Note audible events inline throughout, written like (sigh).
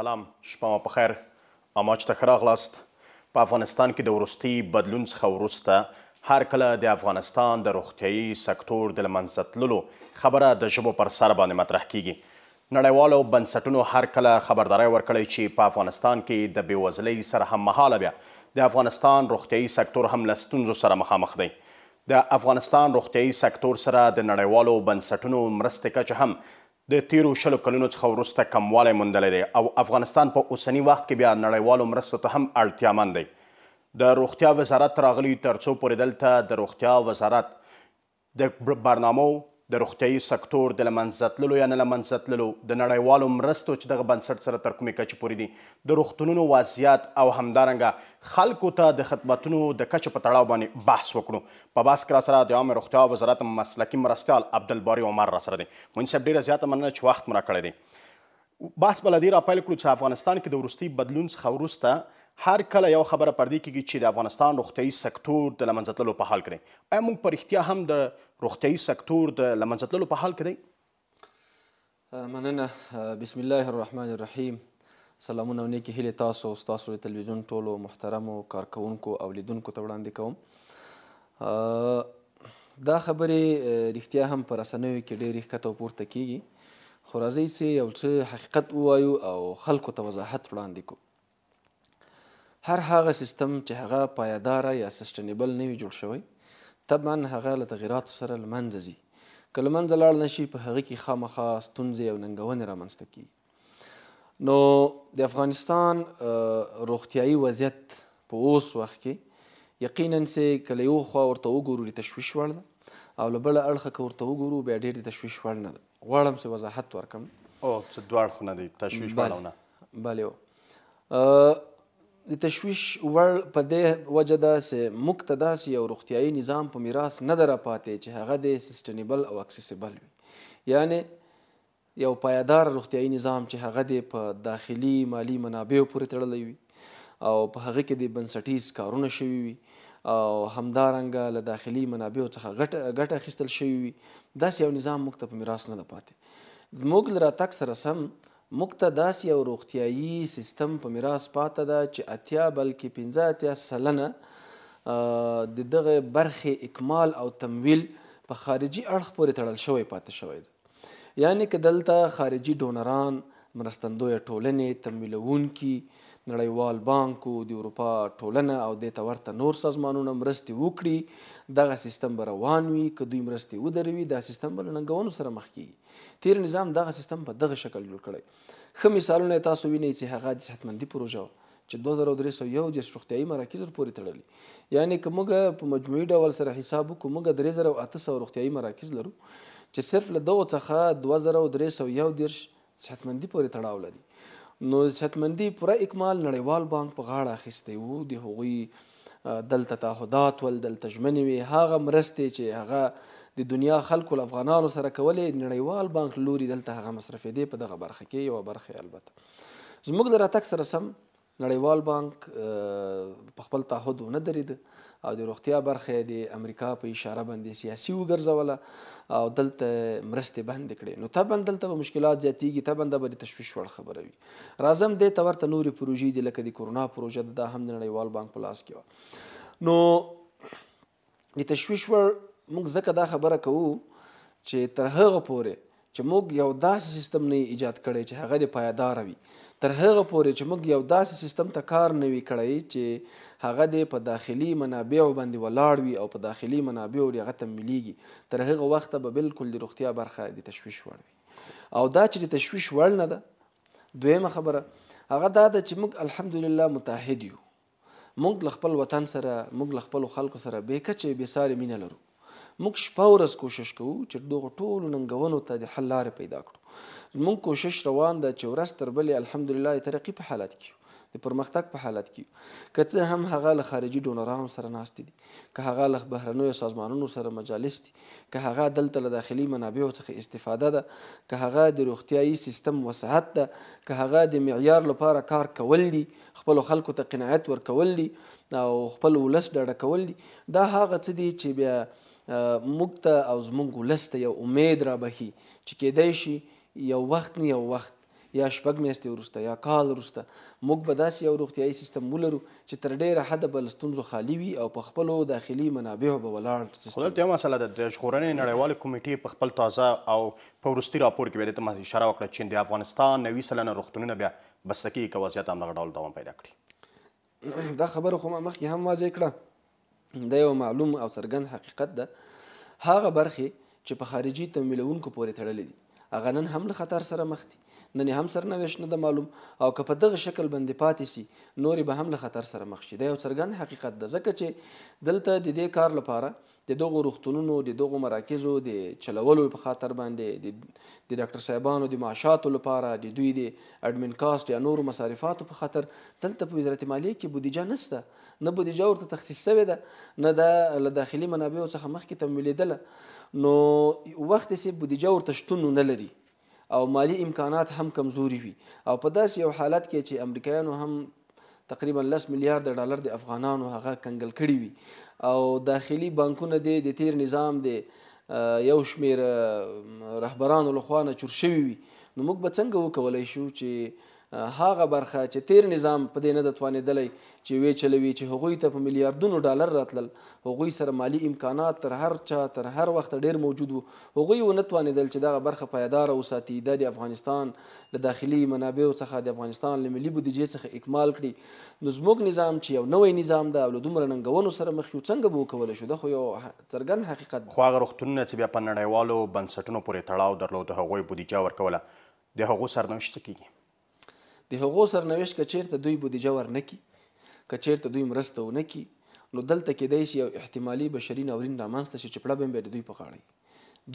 سلام شپه مو په خیر اماج ته خراغلاست په افغانستان کې د ورستي بدلون څخه ورسته هر کله د افغانستان د روغتیايي سکتور د لمنځتللو خبره د ژبو پر سر باندې مطرح کیږي نړیوالو بنسټونو هر کله خبرداري ورکړې چې په افغانستان کې د بیوزلۍ سره هم مهاله بیا د افغانستان روغتیايي سکتور هم لستونزو سره مخامخ دی د افغانستان روغتیايي سکتور سره د نړیوالو بنسټونو مرستې کچه هم د تیرو شلو کلونو څخه وروسته کموالی موندلی دی او افغانستان په اوسني وخت کې بیا نړیوالو مرستو ته هم اړتیامند دی د روغتیا وزارت راغلی تر څو پورې دلته د روغتیا وزارت د برنامو د روغتیايي سکتور د لمنځتللو یا نه لمنځتللو د نړیوالو مرستو چې دغه بنسټ سره تر کومې کچې پورې دي د روغتونونو وضعیت او همدارنګه خلکو ته د خدمتونو د کچې په تړاو باندې بحث وکړو په بحث کې راسره د عامې روغتیا وزارت مسلکي مرستیال عبدالباري عمر راسره دی منصب ډېره زیاته مننه چې وخت مو راکړی دی بحث به له دې راپیل کړو چې افغانستان کې د وروستي بدلون څخه وروسته هر کله یو خبره پر دې کېږي چې د افغانستان روغتیايي سکتور د لمنځتلو په حال کې دی آیا موږ په رښتیا هم د روغتیايي سکتور د لمنځتلو په حال کې دی مننه بسم الله الرحمن الرحیم سلامونه او نیکې هیلې تاسو او ستاسو د تلویزیون ټولو محترمو کارکوونکو او لیدونکو ته وړاندې کوم دا خبرې رښتیا هم په رسنیو کې ډېرې ښکته او پورته کیږي خو راځئ چې یو څه حقیقت ووایو او خلکو ته وضاحت وړاندې کوو هر هغه سیستم چې هغه پایدار یا سستینبل نه وي جوړ شوی طبعا هغه له تغیراتو سره لمنځه ځي که لمنځه لاړ نه شي په هغه کې خامخا ستونزې او ننګونې رامنځته کیږي نو د افغانستان روغتیایي وضعیت په اوس وخت کې یقینا سه کله یو خوا ورته وګورو تشویش وړ ده او لبل اړخه که ورته وګورو بیا ډېر تشویش وړ نه ده غواړم چې وضاحت ورکم او څه دوه اړخونه دي تشویش وړونه بله او د تشویش وړ په دې وجه ده چې موږ ته داسې یو روغتیایي نظام په میراث نه ده راپاتې چې هغه د سسټینیبل او اکسیسیبل وي یعنی یو پایدار روغتیایي نظام چې هغه د په داخلي مالی منابعو پورې تړلی وي او په هغه کې د بنسټیز کارونه شوي وي او همدارنګه له داخلي منابعو څخه ګټه ګټه اخیستل شوي وي داسې یو نظام موږ ته په میراث نه ده پاتې موږ له راتګ سره سم مقتداس یو روغتیایی سیستم په میراث پاتې ده چې اتیا بلکې 15 اتیا سلنه د دغه برخې اکمال او تمویل په خارجي اړخ پورې تړل شوی پاتې شوی ده یعنی که دلته خارجي ډونران مرستندوی ټولنې تمویلونکي نړیوال بانکو د اروپا ټولنه او د تورته نور سازمانونو مرستې وکړي دغه سیستم به روان وي که دوی مرستې ودروي دا سیستم به له ننګونو سره مخ کیږي تیر نظام دغه سیستم په دغه شکل جوړ کړی خه مثالونه تاسو وینئ چې هغه د صحتمندي پروژه چې 2301 د شروختیاي مراکز پورې تړلې یعنی که موږ په مجموعي ډول سره حساب وکړو موږ 3800 روغتیاي مراکز لرو چې صرف له دغو څخه 2301 د صحتمندي پورې تړاو لري نو صحتمندي پوره اکمال نړیوال بانک په غاړه اخیستی وو د هغوی دلته تعهدات ول دلته ژمنې وي هغه مرستې چې هغه د دنیا خلکو افغانانو سره کولې نړیوال بانک لوري دلته هغه مصرفېدې په دغه برخه کې یو برخه البته زموږ د راتګ سره سم نړیوال بانک په خپل تعهد ونه درید او د روغتیا برخه د امریکا په اشاره باندې سیاسي وګرځوله او دلته مرستې بند کړې نو طبعا دلته به مشکلات زیاتېږي طبعا دا به د تشویش وړ خبره وي راځم دې ته ورته نورې پروژې دي لکه د کرونا پروژه دا هم د نړیوال بانک په لاس کې وه نو د تشویش وړ موږ ځکه دا خبره کوو چې تر هغه پورې چې موږ یو داسې سیستم نه ایجاد کړی چې هغه د پایدار وي تر هغه پورې چې موږ یو داسې سیستم ته کار نه وي کړی چې هغه د په داخلي منابع باندې ولاړ وي او په داخلي منابع لري هغه تملیږي تر هغه وخت به بالکل د روغتیا برخه د تشویش وړ وي او دا چې د تشویش وړ نه ده دویمه خبره هغه دا ده چې موږ الحمدلله متحد یو موږ خپل وطن سره موږ خپل خلکو سره به کچې به ساري مینه لرو موږ شپه ورځ کوشش کوو چې دغه ټولو ننګونو ته د حل لارې پیدا کړو زموږ کوشش روان ده چې ورځ تر بلې الحمدلله د ترقي په حالت کې یو د پرمختګ په حالت کې که څه هم هغه له خارجي ډونرانو سره ناست دي که هغه له بهرنیو سازمانونو سره مجالس دي که هغه دلته له داخلي منابعو څخه استفاده ده که هغه د روغتیايي سیستم وسعت ده که هغه د معیار لپاره کار کول دي خپلو خلکو ته قناعت ورکول دي او خپل ولس ډاډه کول دي دا هغه څه دي چې بیا موږ ته او زموږ ولس ته یو امید را بخي چې کیدای شي یو وخت نه یو وخت یا شپږ میاشتې وروسته یا کال وروسته موږ به داسې یو روغتیایي سیستم ولرو چې تر ډېره حده به له ستونزو خالي وي او په خپلو داخلي منابعو به ولاړ سیستم خو دلته یو مسله ده د ژغورنې نړیوالې کمیټې په خپل تازه او په وروستي راپور کې بیا دې ته اشاره وکړه چې د افغانستان نوي سلنه روغتونونه بیا بسته کیږي که وضعیت همدغه ډول دوام پیدا کړي دا خبره خو ما مخکې هم واضح کړه د یو معلوم او څرګند حقیقت ده هغه برخې چې په خارجي تمویلونکو پورې تړلې دي هغه نن هم له خطر سره مخ دي نن هم سرنوشت نه معلوم او که په دغه شکل باندې پاتې سي نور به هم له خطر سره مخ شي دا یو څرګند حقیقت ده ځکه چې دلته د دې کار لپاره د دغه روغتونونو د دغه مراکزو د چلولو په خاطر باندې د د ډاکټر صاحبانو د معاشاتو لپاره د دوی د اډمن کاست یا نور مصارفاتو په خاطر دلته په وزارت مالیه کې بودیجه نشته نه بودیجه ورته تخصیص شوې ده نه د له داخلي منابعو څخه مخکې تمویلېدله نو وخت سي بودیجه ورته شتون نه لري او مالی امکانات هم کمزوري وي او په داسې یو حالت کې چې امریکایانو هم تقریبا 10 میلیارډ ډالر د افغانانو هغه کنګل کړي وي او داخلي بانکونه د د تیر نظام دی یو شمیر رهبرانو لخوا نه چور شوي وي نو موږ به څنګه وکولای شو چې هغه برخه چې تیر نظام په دې نه د توانېدلی چې وی چلوي چې هغوی ته په میلیارډونو ډالر راتلل هغوی سره مالی امکانات تر هر چا تر هر وخت ډیر موجود وو هغوی ونه توانېدل چې دغه برخه پایداره وساتي دا د افغانستان له داخلي منابعو څخه د افغانستان له ملي بودیجې څخه اکمال کړي نو زموږ نظام چې یو نوی نظام ده او له دومره ننګونو سره مخ یو څنګه به وکولی شو دا خو یو څرګند حقیقت خو هغه روغتونونه چې بیا په نړیوالو بنسټونو پورې تړاو درلود هغوی بودیجه ورکوله د هغو سرنوشت څه کیږي د هغو سرنوشت که چیرته دوی بودیجه ورنکي که چیرته دوی مرسته ونکي نو دلته کېدای شي یو احتمالي بشري ناورین رامنځته شي چې پړه به د دوی په غاړه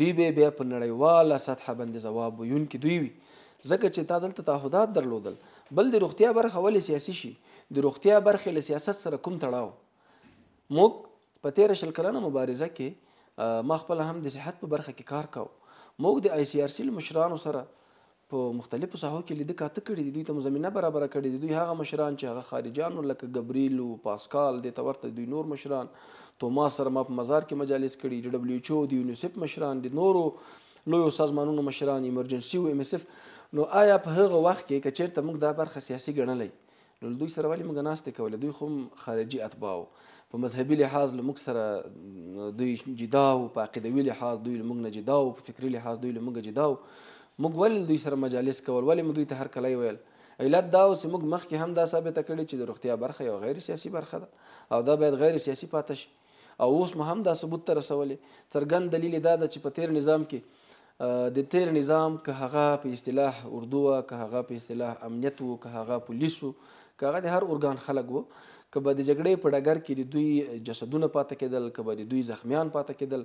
دوی به بیا په نړیواله سطحه باندې ځواب ویونکي دوی وي ځکه چې تا دلته تعهدات درلودل بل د روغتیا برخه ولې سیاسي شي د روغتیا برخې له سیاست سره کوم تړاو موږ په تیره شل کلنه مبارزه کې ما خپله هم د صحت په برخه کې کار کاوه موږ د آی سی آر سی مشرانو سره په مختلفو ساحو کې لید کاته کړي دي دوی ته زمينه برابر کړي دي دوی هغه مشران چې هغه خارجيان لکه ګبريل او پاسکال د تورته دوی نور مشران توماس سره په مزار کې مجالس کړي د دبليو ایچ او د یونیسف مشران د نورو لویو سازمانونو مشران ایمرجنسي او ام اس اف نو آیا په هغه وخت کې کچیرته موږ دا برخه سیاسي ګڼلې نو دوی سره ولې موږ ناشته کول دوی خو خارجي اتباو په مذهبي لحاظ له موږ سره دوی جدا او په عقیدوي لحاظ دوی له موږ نه جدا او په فکري لحاظ دوی له موږ جدا موږ ولې دوی سره مجالس کول ولې موږ دوی ته هر کله ویل علت دا اوس موږ مخکې هم دا ثابته کړې چې د روغتیا برخه یو غیر سیاسي برخه ده او دا باید غیر سیاسي پاتې شي او اوس مو هم دا ثبوت ته رسولې څرګند دلیل دا ده چې په تیر نظام کې د تیر نظام که هغه په اصطلاح اردو وه که هغه په اصطلاح امنیت وو که هغه پولیس وو که هغه د هر ارګان خلک وو کبه د جګړې په ډګر کې د دوی جسدونه پاتې کېدل کبه د دوی زخمیان پاتې کېدل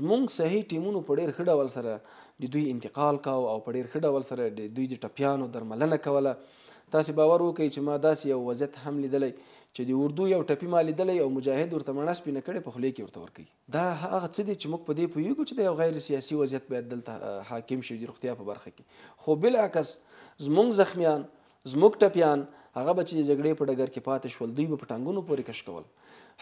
زمونږ صحیح ټیمونو په ډیر خډه ول سره د دوی انتقال کاو او په ډیر خډه ول سره د دوی د ټپیانو درملنه کوله تاسو باور وکړئ چې ما داسې یو وضعیت هم لیدلی چې د اردو یو ټپي ما لیدلی او مجاهد ورته مڼه سپینه کړې په خولې کې ورته ورکوي دا هغه څه دی چې موږ په دې پوهیږو چې د یو غیر سیاسي وضعیت باید دلته حاکم شي د روغتیا په برخه کې خو بالعکس زمونږ زخمیان زموږ ټپیان هغه به چې جګړې په ډګر کې پاتې شول دوی به په ټانګونو پورې کش کول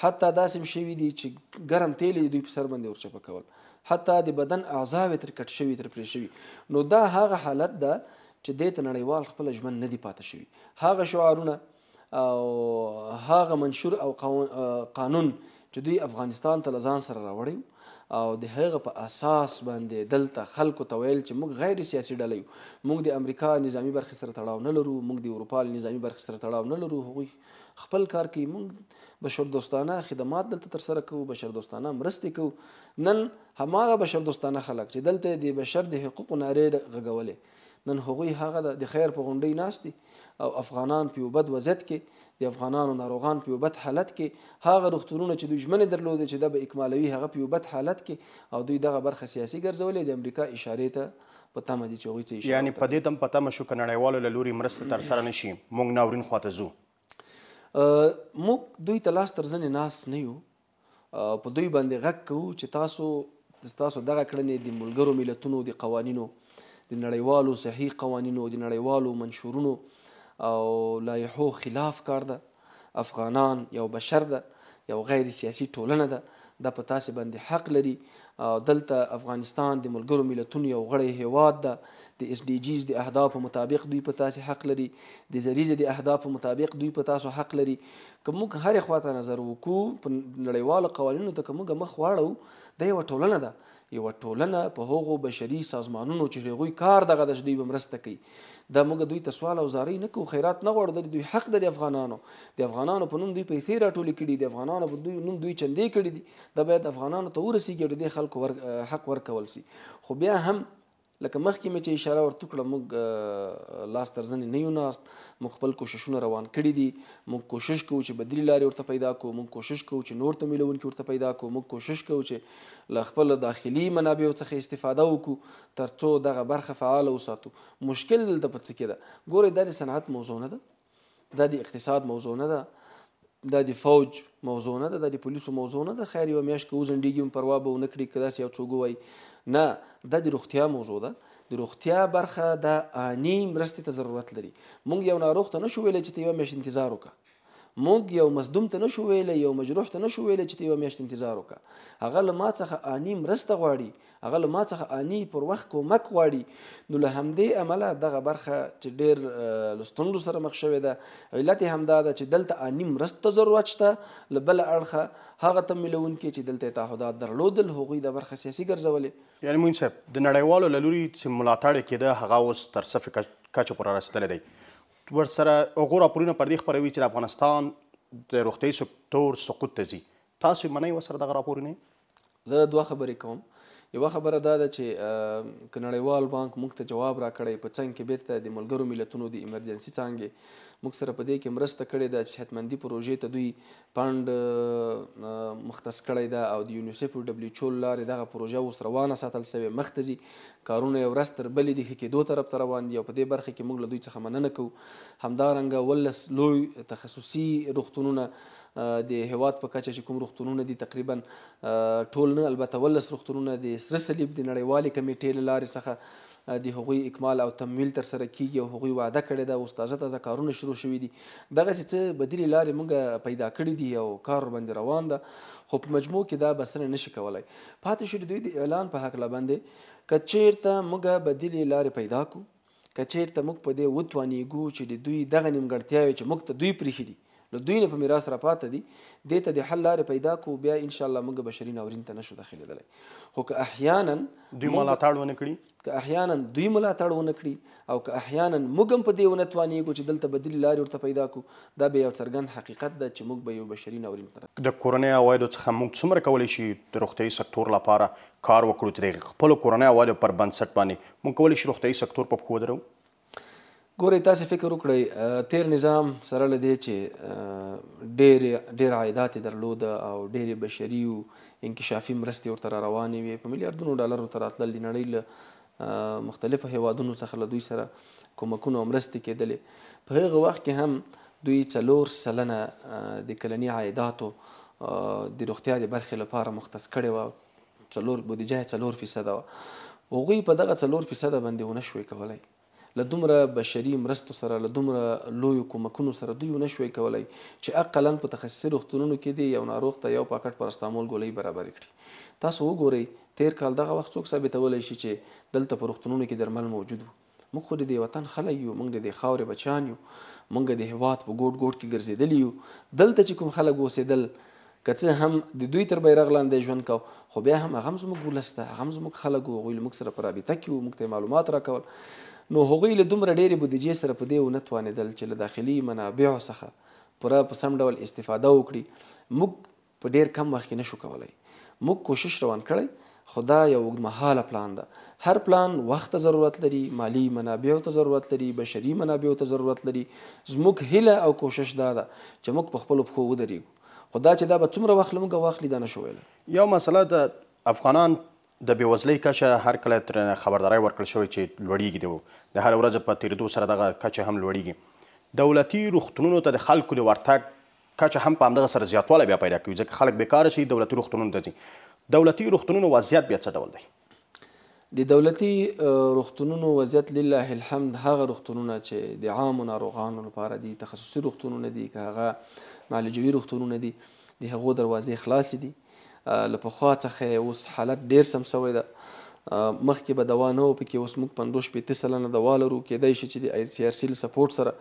حتی داسې شوي دي چې ګرم تیل یې دوی په سر باندې ورچپه کول حتی د بدن اعضاوې تر کټ شوي تر پرې شوي نو دا هغه حالت ده چې دې ته نړیوال خپل ژمن نه دی پاتې شوي هغه شعارونه او هغه منشور او قانون چې دوی افغانستان ته لزان سره راوړی او د هغه په اساس باندې دلته خلکو ته ویل چې موږ غیر سیاسي ډله یو موږ د امریکا نظامی برخې سره تړاو نه لرو موږ د اروپا نظامی برخې سره تړاو نه لرو هغوی خپل کار کوي موږ بشر دوستانه خدمات دلته ترسره کوو بشر دوستانه مرستې کوو نن هماغه بشر دوستانه خلک چې دلته د بشر د حقوقو نارې غږولې نن هغوی هغه د خیر په غونډۍ ناست دي او افغانان په وبد وضعیت کې د افغانانو ناروغان په وبد حالت کې هغه روغتونونه چې دوی ژمنه درلوده چې د به اکمالوي هغه په وبد حالت کې او دوی دغه برخه سیاسي ګرځولې د امریکا اشاره ته په تمه دي چې وغوي څه یعنی په دې تم پته مشو کنړیوالو له لوري مرسته تر سره نشي مونږ ناورین خواته ځو موږ دوی تلاش تر ځنې ناس نه یو په دوی باندې غږ کوو چې تاسو تاسو دغه کړنې د ملګرو ملتونو د قوانینو د نړیوالو صحیح قوانینو د نړیوالو منشورونو او لایحو خلاف کار ده افغانان یو بشر ده یو غیر سیاسي ټولنه ده د په تاسې باندې حق لري دلته افغانستان د ملګرو ملتونو یو غړی هیواد ده د اس ډي جیز د اهدافو مطابق دوی په تاسې حق لري د زریزې د اهدافو مطابق دوی په تاسو حق لري که موږ هرې خواته نظر وکړو په نړیوالو قوانینو ته که موږ مخ واړو دا یوه ټولنه ده یوه ټولنه په هغو بشري سازمانونو چې هغوی کار دغه د دوی به مرسته کوي دا موږ دوی ته سوال او زاري نه کوو خیرات نه غواړو دوی حق د افغانانو د افغانانو په نوم دوی پیسې راټولې کړي د افغانانو په دوی نوم دوی چندې کړي دي دا باید افغانانو ته ورسیږي د خلکو حق ورکول سي خو بیا هم لکه مخکې مې چې اشاره ورته کړه موږ لاس ترزنې نه یو ناست موږ خپل کوششونه روان کړي دي موږ کوشش کوو چې بدلی لارې ورته پیدا کوو موږ کوشش کوو چې نور تمویلونکي ورته پیدا کوو موږ کوشش کوو چې له خپل داخلي منابعو څخه استفاده وکړو تر څو دغه برخه فعاله وساتو مشکل دلته په څه کې ده ګورئ دا د صنعت موضوع نه ده دا د اقتصاد موضوع نه ده دا د فوج موضوع نه ده د پولیسو موضوع نه ده خیر یو میاش کو زندګی پروا به ونکړي کدا سی یو څوګوي نه دا د روغتیا موضوع ده د روغتیا برخه د اني مرستې ته ضرورت لري مونږ یو ناروغ ته نشو ویلای چې یو میاشت انتظار وکړه مونږ یو مصدوم ته نشو ویلای یو مجروح ته نشو ویلای چې یو میاشت انتظار وکړه هغه له ما څخه اني مرسته غواړي هغه له ما څخه اني پر وخت کومک غواړي نو له همدې عمله دغه برخه چې ډېر لستوندو سره مخ شوې ده علت همدا ده چې دلته اني مرسته ضرورت شته لبل اړخه هغه تملون کې چې دلته تعهدات درلودل هغوی د برخه سیاسي ګرځولې یعنی مونږ صاحب د نړیوالو لوري چې ملاتړ کېده هغه اوس تر صفه کچو پر رسیدل دی ورسره وګوره پرونه پر دې خبروي چې افغانستان د روغتي سکتور سقوط ته ځي تاسو منئ وسره دغه راپور نه زه دوه خبرې کوم یو خبره دا ده چې کنړیوال بانک موږ ته جواب راکړی په څنګه کې بیرته د ملګرو ملتونو د ایمرجنسي څانګې موږ سره په دې کې مرسته کړې ده چې صحتمندي پروژې ته دوی فند مختص کړی ده او د یونیسف او ډبلیو ایچ او لارې دغه پروژه اوس روانه ساتل سوې مخته ځي کارونه یې ورځ تر بلې د ښه کېدو طرف ته روان دي او په دې برخه کې موږ له دوی څخه مننه کوو همدارنګه ولس لوی تخصصي روغتونونه د هواد په کچه چې کوم روغتونونه دي تقریبا ټول نه البته ولس روغتونونه د سره صلیب د نړیوالې کمیټې له لارې څخه د هغوی اکمال او تمویل تر سره کیږي او هغوی وعده کړې ده اوس تازه تازه کارونه شروع شوي دي دغسې څه بدیلې لارې موږ پیدا کړي دي او کار باندې روان ده خو په مجموع کې دا بسنه نشي کولی پاتې شو دوی د اعلان په هکله باندې که چیرته موږ بدیلې لارې پیدا کړو که چیرته موږ په دې وتوانیږو چې د دوی دغه نیمګړتیاوې چې موږ ته دوی پرېښي دي نو دوی نه په میراث را پاتې دي د ته د حل لارې پیدا کو بیا ان شاء الله موږ بشري ناورین ته نشو داخليدلی خو که احیانا دوی ملاتړ ونه کړي که احیانا دوی ملاتړ ونه کړي او که احیانا موږ هم په دې ونه توانېږو چې دلته بدیل لارې ورته پیدا کو دا به یو څرګند حقیقت ده چې موږ به یو بشري ناورین ته د کورنۍ عوایدو څخه موږ څومره کولی شي د روغتیايي سکتور لپاره کار وکړو چې د خپل کورنۍ عوایدو پر بنسټ باندې موږ کولی شو روغتیايي سکتور په پخو درو ګورې تاسو فکر وکړئ تیر نظام سره له دې چې ډېر ډېر عایدات درلود او ډېر بشري او انکشافي مرستې ورته را روانې وي په میلیارډونو ډالرو ته راتلل د نړۍ له مختلفو هیوادونو څخه له دوی سره کومکونه او مرستې کېدلې په هغه وخت کې هم دوی څلور سلنه د کلني عایداتو د روغتیا د برخې لپاره مختص کړې وه څلور بودیجه څلور فیصده وه هغوی په دغه څلور فیصده باندې ونه شوې کولی له دومره بشري مرستو سره له دومره لویو کومکونو سره دوی نه شوي کولی چې اقلا په تخصصي روغتونونو کې دی یو ناروغ ته یو پاکټ پرستامول ګولۍ برابر کړي تاسو وګورئ تیر کال دغه وخت څوک ثابتولی شي چې دلته په روغتونونو کې درمل موجود وو موږ خو د دې وطن خلک یو موږ د خاورې بچیان یو موږ د هیواد په ګوټ ګوټ کې ګرځېدلی یو دلته چې کوم خلک اوسېدل که څه هم د دوی تر بیرغ لاندې ژوند کو خو بیا هم هغه هم زموږ ولس ده هغه هم زموږ خلک وو هغوی له موږ سره په رابطه کې وو موږ ته معلومات راکول نو هغوی له دومره ډېرې بودیجې سره په دې ونه توانېدل چې له داخلي منابعو څخه پوره په سم ډول استفاده وکړي موږ په ډېر کم وخت کې نشو کولی موږ کوشش روان کړی خو دا یو اوږدمهاله پلان ده هر پلان وخت ضرورت لري مالی منابعو ته ضرورت لري بشري منابعو ته ضرورت لري زموږ هیله او کوشش دا ده چې موږ په خپلو پښو ودرېږو خو دا چې دا به څومره وخت لمونږه واخلي دا نشو ویلی یو مسله د افغانان د بیوزلۍ کچه هر کله تر خبرداري ورکړل شوې چې لوړیږي دی د هر ورځ په تیریدو سره دغه کچه هم لوړیږي دولتي روغتونونو ته د خلکو د ورتګ کچه هم په همدغه سره زیاتوالی بیا پیدا کوي ځکه خلک بیکاره شي دولتي روغتونونو ته ځي دولتي روغتونونو وضعیت بیا څه ډول دی د دولتي روغتونونو وضعیت لله الحمد هغه روغتونونه چې د عامو ناروغانو لپاره دي تخصصي روغتونونه دي که هغه معالجوي روغتونونه دي د هغو دروازې خلاصې دي له پخوا څخه اوس حالت ډیر سم سوی ده مخکې به دوا نه و پکې اوس موږ پنځوس شپېته سلنه دوا لرو کیدای شي چې د سی آر سی له سپورټ سره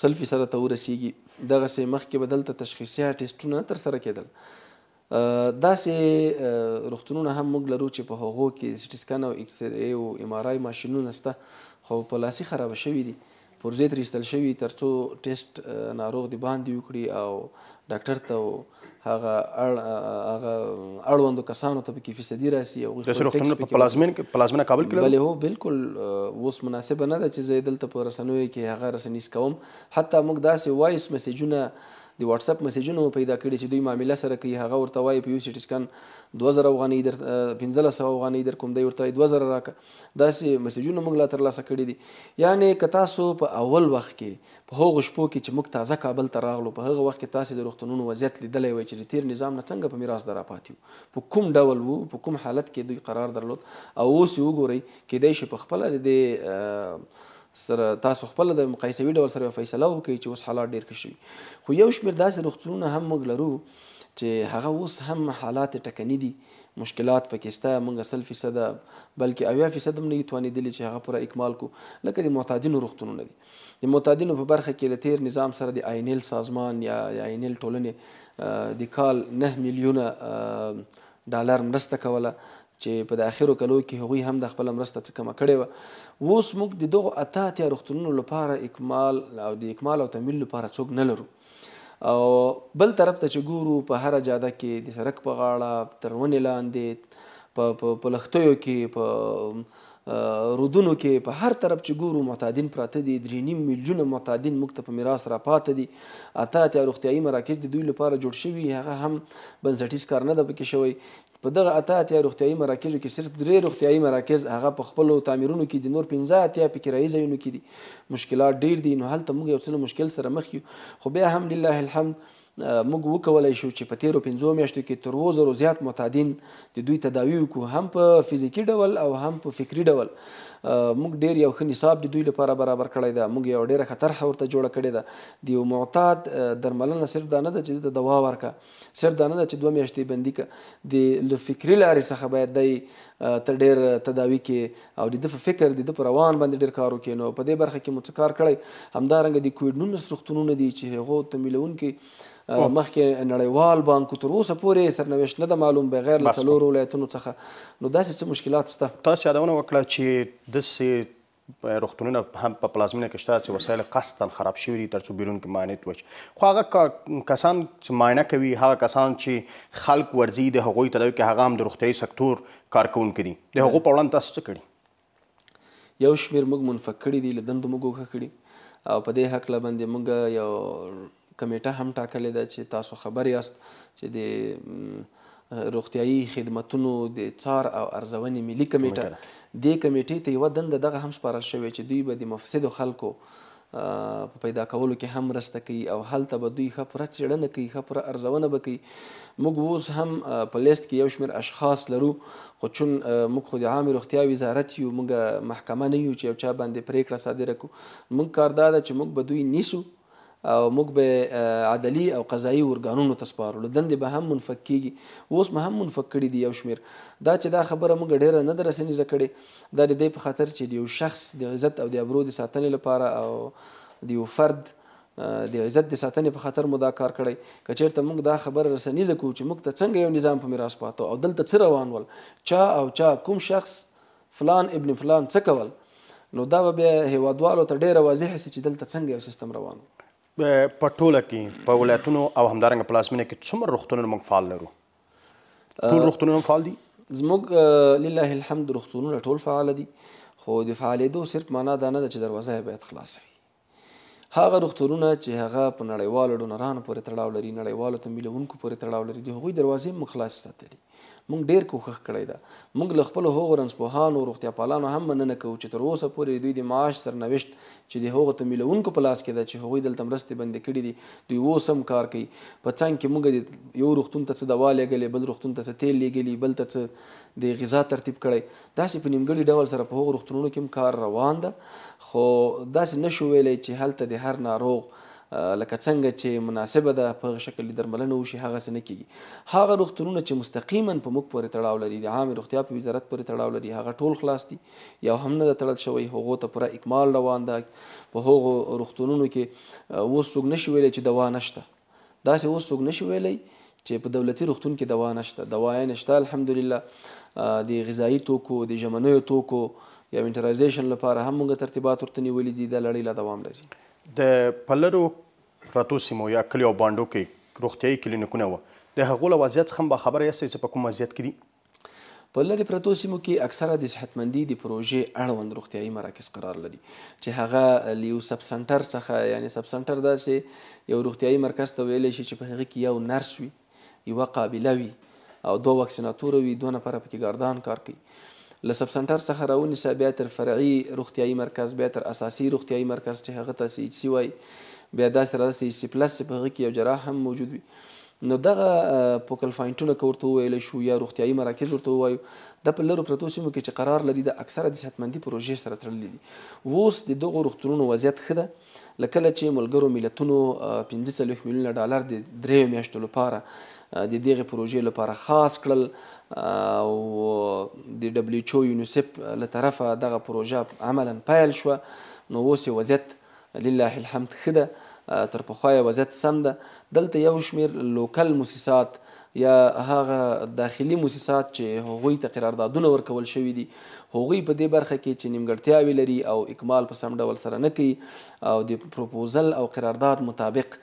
سلفي سره ته ورسیږي دغسې مخکې به دلته تشخیصي ټیسټونه ترسره کېدل داسې روغتونونه هم موږ لرو چې په هغو کې سټي سکن او اکسر ای او ایم آر آی ماشینونه شته خو په لاسي خراب شوي دي پرزې ترې ایستل شوي تر څو ټیسټ ناروغ د باندې وکړي او ډاکټر ته هغه هغه اړوندو کسانو ته کې فیصدي راسي او د روغتونونو په پلازمین کې پلازمینه کابل کې بلې هو بالکل اوس مناسبه نه ده چې زه دلته په رسنیو کې هغه رسنیز کوم حتی موږ داسې وایس مسیجونه د واتس اپ میسجونو پیدا کړي چې دوی معاملې سره کوي هغه ورته وایي په یو سیټی سکن 2000 افغانۍ در 1500 افغانۍ در کوم دی ورته 2000 راک داسې میسجونه موږ لا تر لاسه کړي دي یعنی که تاسو په اول وخت کې په هغه شپو کې چې موږ تازه کابل ته راغلو په هغه وخت کې تاسو د روغتونونو وضعیت لیدلې وای چې د تیر نظام نه څنګه په میراث درا پاتې په کوم ډول وو په کوم حالت کې دوی قرار درلود او اوس وګورئ کې دای شي په خپل د سره تاسو خپل د مقایسوي ډول سره فیصله وکړئ چې اوس حالات ډیر ښه شوي خو یو شمېر داسې روغتونونه هم موږ لرو چې هغه اوس هم حالات ټکني دي مشکلات پکې سته موږ سل فیصده بلکې اویا فیصد هم نه یې توانېدلي چې هغه پوره اکمال کو لکه د معتادینو روغتونونه دي د معتادینو په برخه کې له تیر نظام سره د آینل سازمان یا آینل ټولنې د کال نه میلیونه ډالر مرسته کوله چې په د اخرو کلو کې هغوی هم د خپل مرسته څه کمه کړې وه اوس موږ د دغو اته اتیا روغتونونو لپاره اکمال او د اکمال او تمویل لپاره څوک نه لرو او بل طرف ته چې ګورو په هره جاده کې د سړک په غاړه تر ونې لاندې په لختیو کې په رودونو کې په هر طرف چې ګورو معتادین پراته دي درې نیم میلیونه معتادین موږ ته په میراث راپاته دي اته اتیا روغتیایي مراکز د دوی لپاره جوړ شوي هغه هم بنسټیز کار نه ده پکې شوی په دغه اته اتیا روغتیایي مراکزو کې صرف درې روغتیایي مراکز هغه په خپلو تعمیرونو کې دي نور پنځه اتیا په کرایي ځایونو کې دي مشکلات ډیر دي نو هلته موږ یو څه مشکل سره مخ یو خو بیا هم لله الحمد موږ وکولای شو چې په تیرو پنځو میاشتو کې تر اوو زرو زیات معتادین د دوی تداوي وکړو هم په فزیکي ډول او هم په فکري ډول موږ ډیر یو ښه نصاب د دوی لپاره برابر کړی دی موږ یو ډیره خطر ورته جوړه کړې ده د یو معتاد درملنه صرف دا نه ده چې د دوا ورکه صرف دا نه ده چې دوه میاشتې بندي که د فکری لارې څخه باید دی تر ډیر تداوی کې او د دې فکر د دې روان باندې ډیر کارو کې نو په دې برخه کې مو کار کړی همدارنګه د کووډ 19 روغتونونه دي چې هغه تملون کې مخکې نړیوال بانکو تر اوسه پورې سرنوشت نه ده معلوم بغیر له څلورو ولایتونو څخه نو داسې څه مشکلات شته تاسو یادونه وکړه چې د سي روغتونونه هم په پلازمینه کې شته چې وسایل قصدا خراب شوي دي ترڅو بیرون کې معاینت وشي خو هغه کسان چې معاینه کوي هغه کسان چې خلک ورزي د هغوی تداوی کې هغه هم د روغتیاي سکتور کارکونکو دي د هغو په وړاندې تاسو څه کړي یو شمیر موږ منفک کړي دي لدن د موږ وکړه کړي او په دې حق لبندې موږ یو کمیټه هم ټاکلې ده چې تاسو خبر یاست چې د روغتیایی خدماتونو د څار او ارزونې ملي کمیټه د کمیټې ته یو دنده دغه هم سپارل شوې چې دوی به د مفسدو خلکو په پیدا کولو کې هم مرسته کوي او هلته به دوی ښه پوره څېړنه کوي ښه پوره ارزونه به کوي موږ اوس هم په لیست کې یو شمېر اشخاص لرو خو چون موږ خو د عامې روغتیا وزارت یو موږ محکمه نه یو چې یو چا باندې پرېکړه صادره کړو موږ کار دا ده چې موږ به دوی نیسو او موږ به عدلی او قضایی ورګانونو ته سپارو دندې به هم منفک کیږي اوس به هم منفک کړي دي یو شمیر دا چې دا خبره موږ ډیره نه درسنې زکړې دا د دې په خاطر چې یو شخص د عزت او د ابرو د ساتنې لپاره او د یو فرد د عزت د ساتنې په خاطر مو دا کار کړی که چېرته موږ دا خبره رسنیزه کوو چې موږ ته څنګه یو نظام په میراث پاتو او دلته څه روان ول چا او چا کوم شخص فلان ابن فلان څه کول نو دا به بیا هیوادوالو ته ډیره واضحه سي چې دلته څنګه یو سیستم روان و په ټوله کې په ولایتونو او همدارنګه پلاسمینه کې څومره روغتونونه موږ فعال لرو ټول روغتونونه فعال دي زموږ لله الحمد روغتونونه ټول فعال دي خو د فعالېدو صرف معنا دا نه ده چې دروازه یې باید خلاصه وي هغه روغتونونه چې هغه په نړیوالو ډونرانو پورې تړاو لري نړیوالو تمویلونکو پورې تړاو لري د هغوی دروازې مو خلاصې ساتلي مونږ ډیر کوښښ کړی دا مونږ له خپل هغو رنسپوهانو او روغتیا پالانو هم مننه کوو چې تر اوسه پورې دوی د معاش سرنوشت چې د هغو ته میلونکو په لاس کې ده چې هغوی دلته مرستې بندې کړي دي دوی اوس هم کار کوي په څنګ کې مونږ یو روغتون ته څه دوا لېږلې بل روغتون ته څه تیل لېږلي بل ته څه د غذا ترتیب کړی داسې په نیمګړي ډول سره په هغو روغتونونو کې هم کار روان ده خو داسې نشو ویلی چې هلته د هر ناروغ لکه څنګه چې مناسبه ده په شکل درملنه وشي هغه څه نه کیږي هغه روغتونونه چې مستقیما په موږ پورې تړاو لري د عامې روغتیا په وزارت پورې تړاو لري هغه ټول خلاص دي یا هم نه ده تړل شوی هغو ته پوره اکمال روان ده په هغو روغتونونو کې اوس څوک نشي ویلی چې دوا نشته داسې اوس څوک نشي ویلی چې په دولتي روغتون کې دوا نشته دوا یې نشته الحمدلله د غذایي توکو د ژمنیو توکو یا وینټرایزیشن لپاره هم موږ ترتیبات ورته نیولي دي دا لړۍ لا دوام لري د پلرو پراتو سیمو یا کلیو باندو کې روغتیاي کلینیکونه و د هغو له وضعیت څخه به خبره یاستئ چې په کوم وضعیت کې دي په لرې پرتو سیمو کې اکثره د صحتمندي د پروژې اړوند روغتیايي مراکز قرار لري چې هغه لیو سب سنټر څخه یعنی سب سنټر داسې یو روغتیايي مرکز ته ویلی شي چې په هغه کې یو نرس وي یوه قابله وي او دوه واکسیناتوره وي دوه نفره پکې ګردان کار کوي له سب سنټر څخه راونیسه بیا تر فرعي روغتیايي مرکز بیا تر اساسي روغتیايي مرکز چې هغه ته سی ایچ سی وای بیا داسې راځي سی ایچ سی پلس په هغه کې یو جراح هم موجود وي نو دغه پوکل فاینټونه کوته ویل شو یا روغتیايي مراکز ورته وایو د په لرو پرتو سیمو کې چې قرار لري د اکثره د صحتمندي پروژې سره تړلې دي ووس د دغه روغتونونو وضعیت ښه ده لکه چې ملګرو ملتونو 15 میلیونه ډالر د درې میاشتو لپاره د دغه پروژې لپاره خاص کړل او د دبليو او یونیسف له طرفه دغه پروژه عملا پیل شو نو اوس وضعیت لله الحمد خده تر پخوا وضعیت سم ده دلته یو شمیر لوکل موسسات یا هغه داخلي موسسات چې هغوی ته قراردادونه ورکول شوي دي هغوی په دې برخه کې چې نیمګړتیاوې لري او اکمال په سم ډول سره نه کوي او د پروپوزل او قرارداد مطابق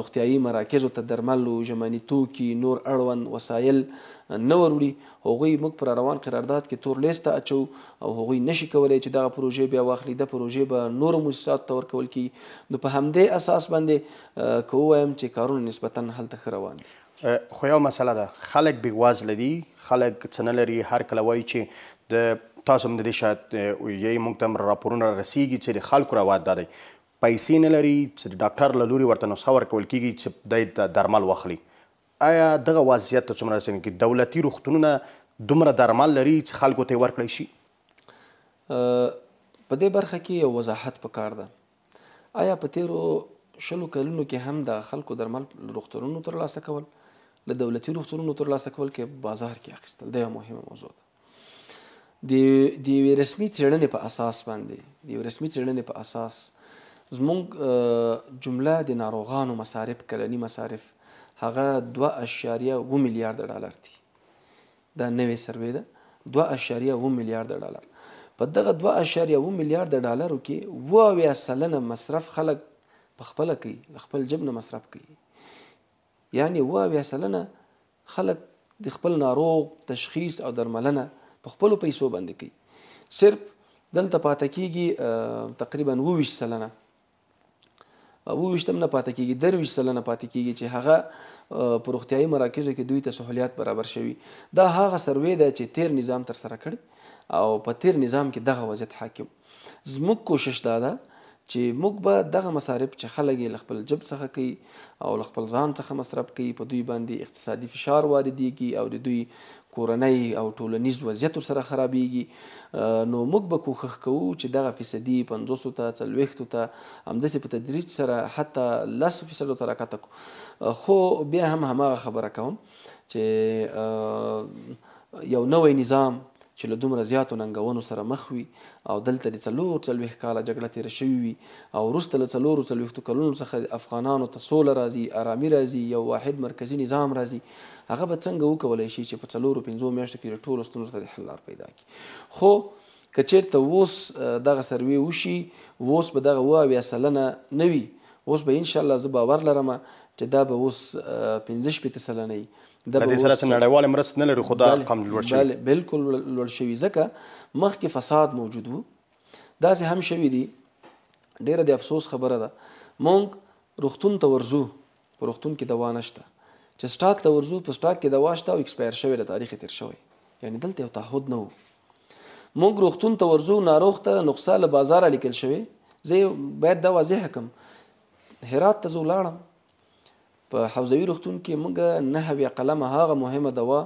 روغتیایی مراکزو ته درمل او ژمنې توکي نور اړوند وسایل نه وروړي هغوی موږ پر روان قرارداد کې تور لیست اچو او هغوی نشي کولای چې دغه پروژې بیا واخلي د پروژې به نور مؤسسات ته ورکول کی نو په همدې اساس باندې کوم چې کارونه نسبتا هلته روان دي خو یو مسله ده خلک بې وازله دي خلک څه نه لري هر کله وایي چې د تاسو هم د دې شاید یې موږ ته راپورونه رسیږي چې د خلکو روایت دا دی پیسې نه لري چې ډاکټر له لوري ورته نسخه ورکول کیږي چې د درمل واخلي آیا دغه وضعیت ته څومره رسېږي کې دولتي روغتونونه دومره درمل لري چې خلکو ته ورکړی شي په دې برخه کې یو وضاحت پکار ده آیا په تیرو شلو کلونو کې هم د خلکو درمل روغتونونو ترلاسه کول له دولتي روغتونونو ترلاسه کول کې بازار کې اخیستل دا یو مهمه موضوع ده د د رسمي څېړنې په اساس باندې د رسمي څېړنې په اساس زمونږ جمله د ناروغانو مصارف کلني مصارف هغه 2.2 میلیارډ ډالر دي دا نوې سروې ده 2.2 میلیارډ ډالر په دغه 2.2 میلیارډ ډالرو کې و اویا سلنه مصرف خلک په خپل کوي خپل جبنه مصرف کوي یعنی و اویا سلنه خلک د خپل ناروغ تشخیص او درملنه په خپلو پیسو باندې کوي صرف دلته پاتې کیږي تقریبا 22 سلنه ووشتم نه پاتې کیږي درویش سلنه پاتې کیږي چې هغه پروختیاي مراکزو کې دوی ته سہولیات برابر شوي دا هغه سروې ده چې تیر نظام تر سره کړ او په تیر نظام کې دغه وضعیت حاکم زموږ کوشش دا ده چې موږ به دغه مصارف چې خلک یې خپل جب څخه کوي او خپل ځان څخه مصرف کوي په دوی باندې اقتصادي فشار واردېږي او د دوی کورنۍ او ټولنیز وضعیت سره خرابېږي نو موږ به کوښښ کوو چې دغه فیصدي 500 ته 40 ته همداسې په تدریج سره حتی 10% ته راکته کو خو بیا هم هماغه خبره کوم چې یو نوې نظام چې له دومره زیاتو ننګونو سره مخ وي او دلته د څلور څلوېښت کاله جګړه تېره شوې وي او وروسته له څلورو څلوېښتو کلونو څخه افغانانو ته سوله راځي ارامي راځي یو واحد مرکزي نظام راځي هغه به څنګه وکولی شي چې په څلورو پنځو میاشتو کې د ټولو ستونزو ته د حل لار پیدا کړي خو که چېرته اوس دغه سروې وشي اوس به دغه اوه اویا سلنه نه وي اوس به انشاءالله زه باور لرم چې دا به اوس پنځه شپېته سلنه د دې سره نړیوال مرست نه لري خو دا رقم لوړ شي بله بالکل لوړ شوی ځکه مخکې فساد موجود وو داسې هم شوی دی ډیره د افسوس خبره ده مونږ روغتون ته ورزو په روغتون کې دوا نشته چې سټاک ته ورزو په سټاک کې دوا شته او ایکسپایر شوی د تاریخ تیر شوی یعنی دلته یو تعهد نه وو مونږ روغتون ته ورزو ناروغ ته نسخه له بازار لیکل شوی زه باید دا واضح کم هرات ته زه ولاړم په حوزوي روغتون کې موږ نه هوی قلم هغه مهمه دوا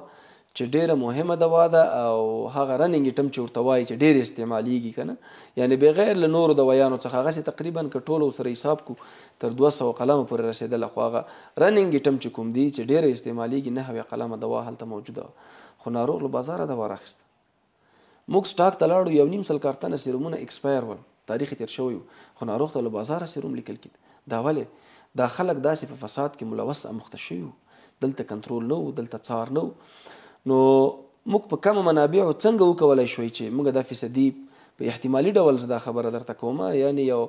چې ډیره مهمه دوا ده او هغه رننګ ټم چورته وای چې ډیر استعمالیږي کنه یعنی بغیر له نورو دوایانو څخه هغه تقریبا کټولو سره حساب کو تر 200 قلم پورې رسیدل خو هغه رننګ ټم چې کوم دی چې ډیره استعمالیږي نه هوی قلم دوا هلته موجوده خو ناروغ له بازار دوا راخست موږ سٹاک تلاړو یو نیم سل کارتنه سیرومونه ایکسپایر ول تاریخ تیر شوی خو ناروغ ته له بازار سیروم لیکل کید دا ولی دا خلک داسې په فساد کې ملوث امخته شوي دلته کنټرول نه و دلته څار نه نو موږ په کم منابعو څنګه وکولای شوي چې موږ دا فسدي په احتمالي ډول زه دا خبره درته کومه یعنی یو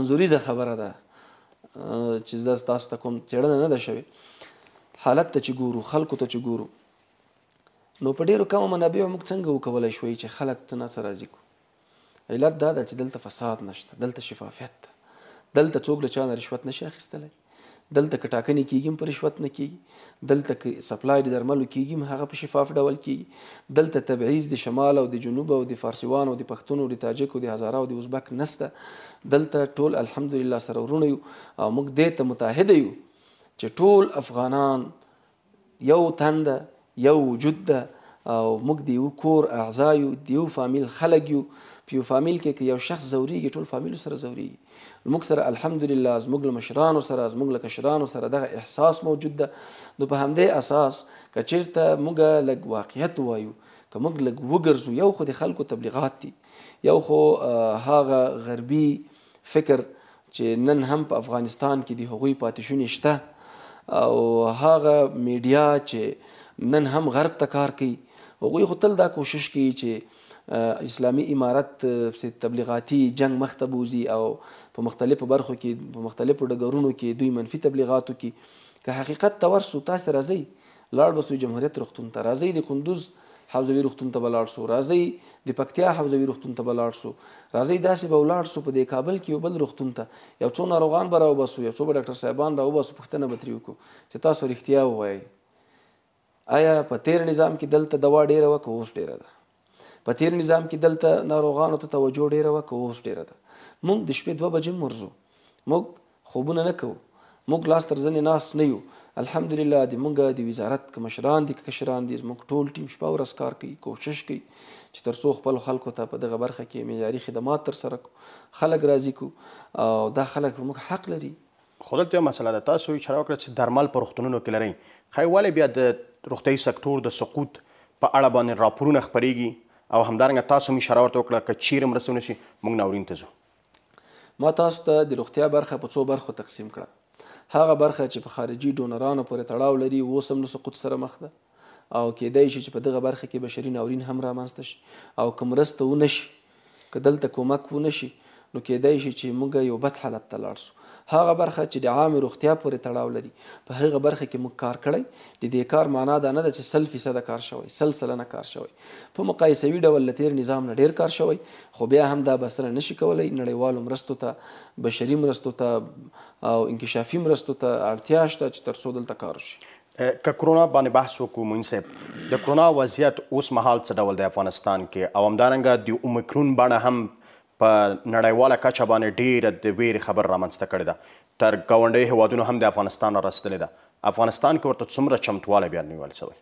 انزوريزه خبره ده چې زه تاسو ته کوم څېړنه نه ده شوې حالت ته چې ګورو خلکو ته چې ګورو نو په ډیرو کم منابعو موږ څنګه وکولای شوي چې خلک څه نه سره راځي علت دا ده چې دلته فساد نشته دلته شفافیت ده دلته څوک له چا نه رشوت نشي اخیستلی دلته کټاکنې کیږم پر رشوت نه کیږي دلته سپلای د درملو کیږم هغه په شفاف ډول کیږي دلته تبعیض د شمال او د جنوب او د فارسیوان او د پښتون او د تاجک او د هزاره او د ازبک نسته دلته ټول الحمدلله سره ورونه یو او موږ دې ته متحد یو چې ټول افغانان یو تن ده یو وجود ده او موږ د یو کور اعضا یو د یو فامیل خلک یو په یو فامیل کې یو شخص زوریږي ټول فامیل سره زوریږي موږ سره الحمدلله زموږ له مشرانو سره زموږ له کشرانو سره دغه احساس موجود ده نو په همدې اساس که چیرته موږ لږ واقعیت وایو که موږ لږ وګرځو یو خو د خلکو تبلیغات دي یو خو هغه غربي فکر چې نن هم په افغانستان کې د هغوی پاتې شونې شته او هغه میډیا چې نن هم غرب ته کار کوي هغوی خو تل دا کوشش کوي چې اسلامي امارت سي تبلیغاتي جنگ مخته بوزي او په مختلفو برخو کې په مختلفو ډګرونو کې دوی منفي تبلیغاتو کې که حقیقت تورسو تاسو راځي لاړ بسو جمهوریت روغتون ته راځي د کندوز حوزوي روغتون ته بلاړ سو راځي د پکتیا حوزوي روغتون ته بلاړ سو راځي داسې به ولاړ سو په د کابل کې یو بل روغتون ته یو څو ناروغان به راوبسو یو څو به ډاکټر صاحبان راوبسو پوښتنه به ترې وکړو چې تاسو رښتیا ووایئ آیا په تیر نظام کې دلته دوا ډیره وه که اوس ډیره ده په تیر نظام کې دلته ناروغانو ته توجه ډیره وکړو اوس ډیره ده موږ د شپې 2 بجې مرزو موږ خوبونه نه کوو موږ لاس تر ځنې ناس نه یو الحمدلله د موږ د وزارت کمشران دي کشران دي موږ ټول ټیم شپه ورځ کار کوي کوشش کوي چې تر څو خپل خلکو ته په دغه برخه کې معیاري خدمات تر سره خلک راضي کو او دا خلک موږ حق لري خودلته مسله ده تاسو اشاره وکړه چې درمل پر روغتونونو کې لرئ خای والي بیا د روغتي سکتور د سقوط په اړه باندې راپورونه خبريږي او همدارنګه تاسو هم اشاره ورته وکړه که چیرې مرسته ونشي موږ ناورین ته ځو ما تاسو ته د روغتیا برخه په څو برخو تقسیم کړه هغه برخه چې په خارجي ډونرانو پورې تړاو لري اوس هم له سقوط سره مخ ده او کېدای شي چې په دغه برخه کې بشري ناورین هم رامنځته شي او که مرسته ونه شي که دلته کومک ونه شي نو کېدای شي چې موږ یو بد حالت ته لاړ شو هغه برخه چې د عام روغتیا پورې تړاو لري په هغه برخه کې موږ کار کړی د دې کار معنا دا نه ده چې سل فیصده کار شوی سل سلنه کار شوی په مقایسوي ډول لتیر نظام نه ډیر کار شوی خو بیا هم دا بسره نشي کولای نړیوالو مرستو ته بشري مرستو ته او انکشافي مرستو ته اړتیا شته چې ترڅو دلته کار وشي که کرونا باندې بحث وکړو مونږ د کرونا وضعیت اوس مهال څه ډول د افغانستان کې او همدارنګه د اومیکرون باندې هم په نړیواله کچه باندې ډیره د ویرې خبر رامنځته کړې ده تر ګاونډیو هیوادونو هم د افغانستان راستلې ده افغانستان کې ورته څومره چمتوالی بیا نیول شوی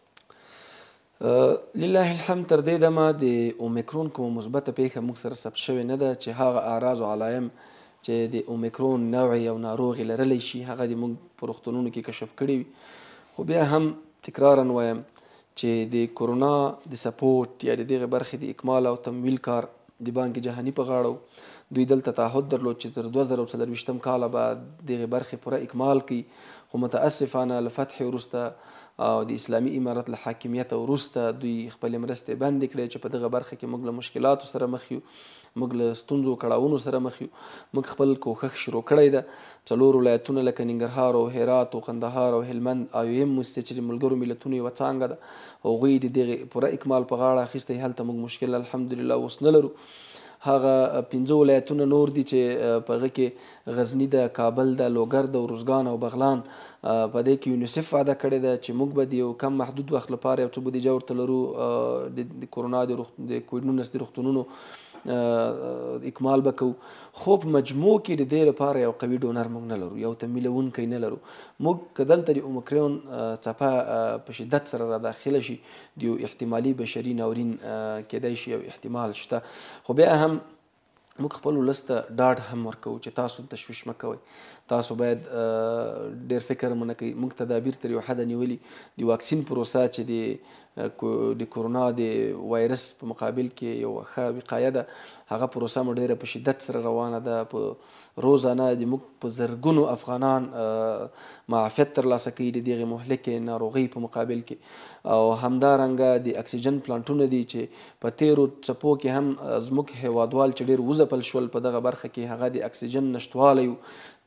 لله الحمد تر دې دمه د اومیکرون کومه مثبته پیښه موږ سره ثبت شوې نه ده چې هغه اعراض او علایم چې د اومیکرون نوع یو ناروغ لرلی شي هغه د موږ په روغتونونو کې کشف کړي وي خو بیا هم تکرارا وایم چې د کرونا د سپورټ یا د دغه برخې د اکمال او تمویل کار د بانک جهانی په غاړو دوی دلته تعهد درلود چې تر 2024م کال به دغه برخه پوره اکمال کړي خو متاسفانه لفتح وروسته او د اسلامي امارت له حاکمیت وروسته دوی خپل مرستې بند کړي چې په دغه برخه کې موږ له مشکلاتو سره مخ یو موږ له ستونزو کړهونو سره مخ یو موږ خپل کوښښ شروع کړی ده څلور ولایتونه لکه ننګرهار او هرات او قندهار او هلمند او یم مستچری ملګرو ملتونو یو څانګه ده هغوی د دغه پوره اکمال په غاړه اخیستی هلته موږ مشکل الحمدلله اوس نه لرو هغه پنځه ولایتونه نور دي چې په هغه کې غزنی د کابل د لوګر د روزګان او بغلان په دې کې یونیسف وعده کړې ده چې موږ به د یو کم محدود وخت لپاره یو څه بودیجه ورته لرو د کرونا د کووډ نولس د روغتونونو اکمال وکړو خو په مجموع کې د دې لپاره یو قوي ډونر موږ نه لرو یو تمویلون کوي نه لرو موږ کدلته د اومکرون څپه په شدت سره را داخله شي د یو احتمالي بشري ناورین کېدای شي یو احتمال شته خو بیا هم موږ خپل ولسته ډاډ هم ورکوو چې تاسو تشویش مکوئ تاسو باید ډیر فکر مونږ کوي موږ تدابیر تر یو حد نیولي د واکسین پروسه چې د د کورونا د وایرس په مقابل کې یو ښه وقایه ده هغه پروسه مو ډیره په شدت سره روانه ده په روزانه د موږ په زرګونو افغانان معافیت ترلاسه کوي د دغې مهلکې ناروغۍ په مقابل کې او همدارنګه د اکسیجن پلانټونه دي چې په تیرو څپو کې هم زموږ هیوادوال چې ډیر وځپل شول په دغه برخه کې هغه د اکسیجن نشتوالی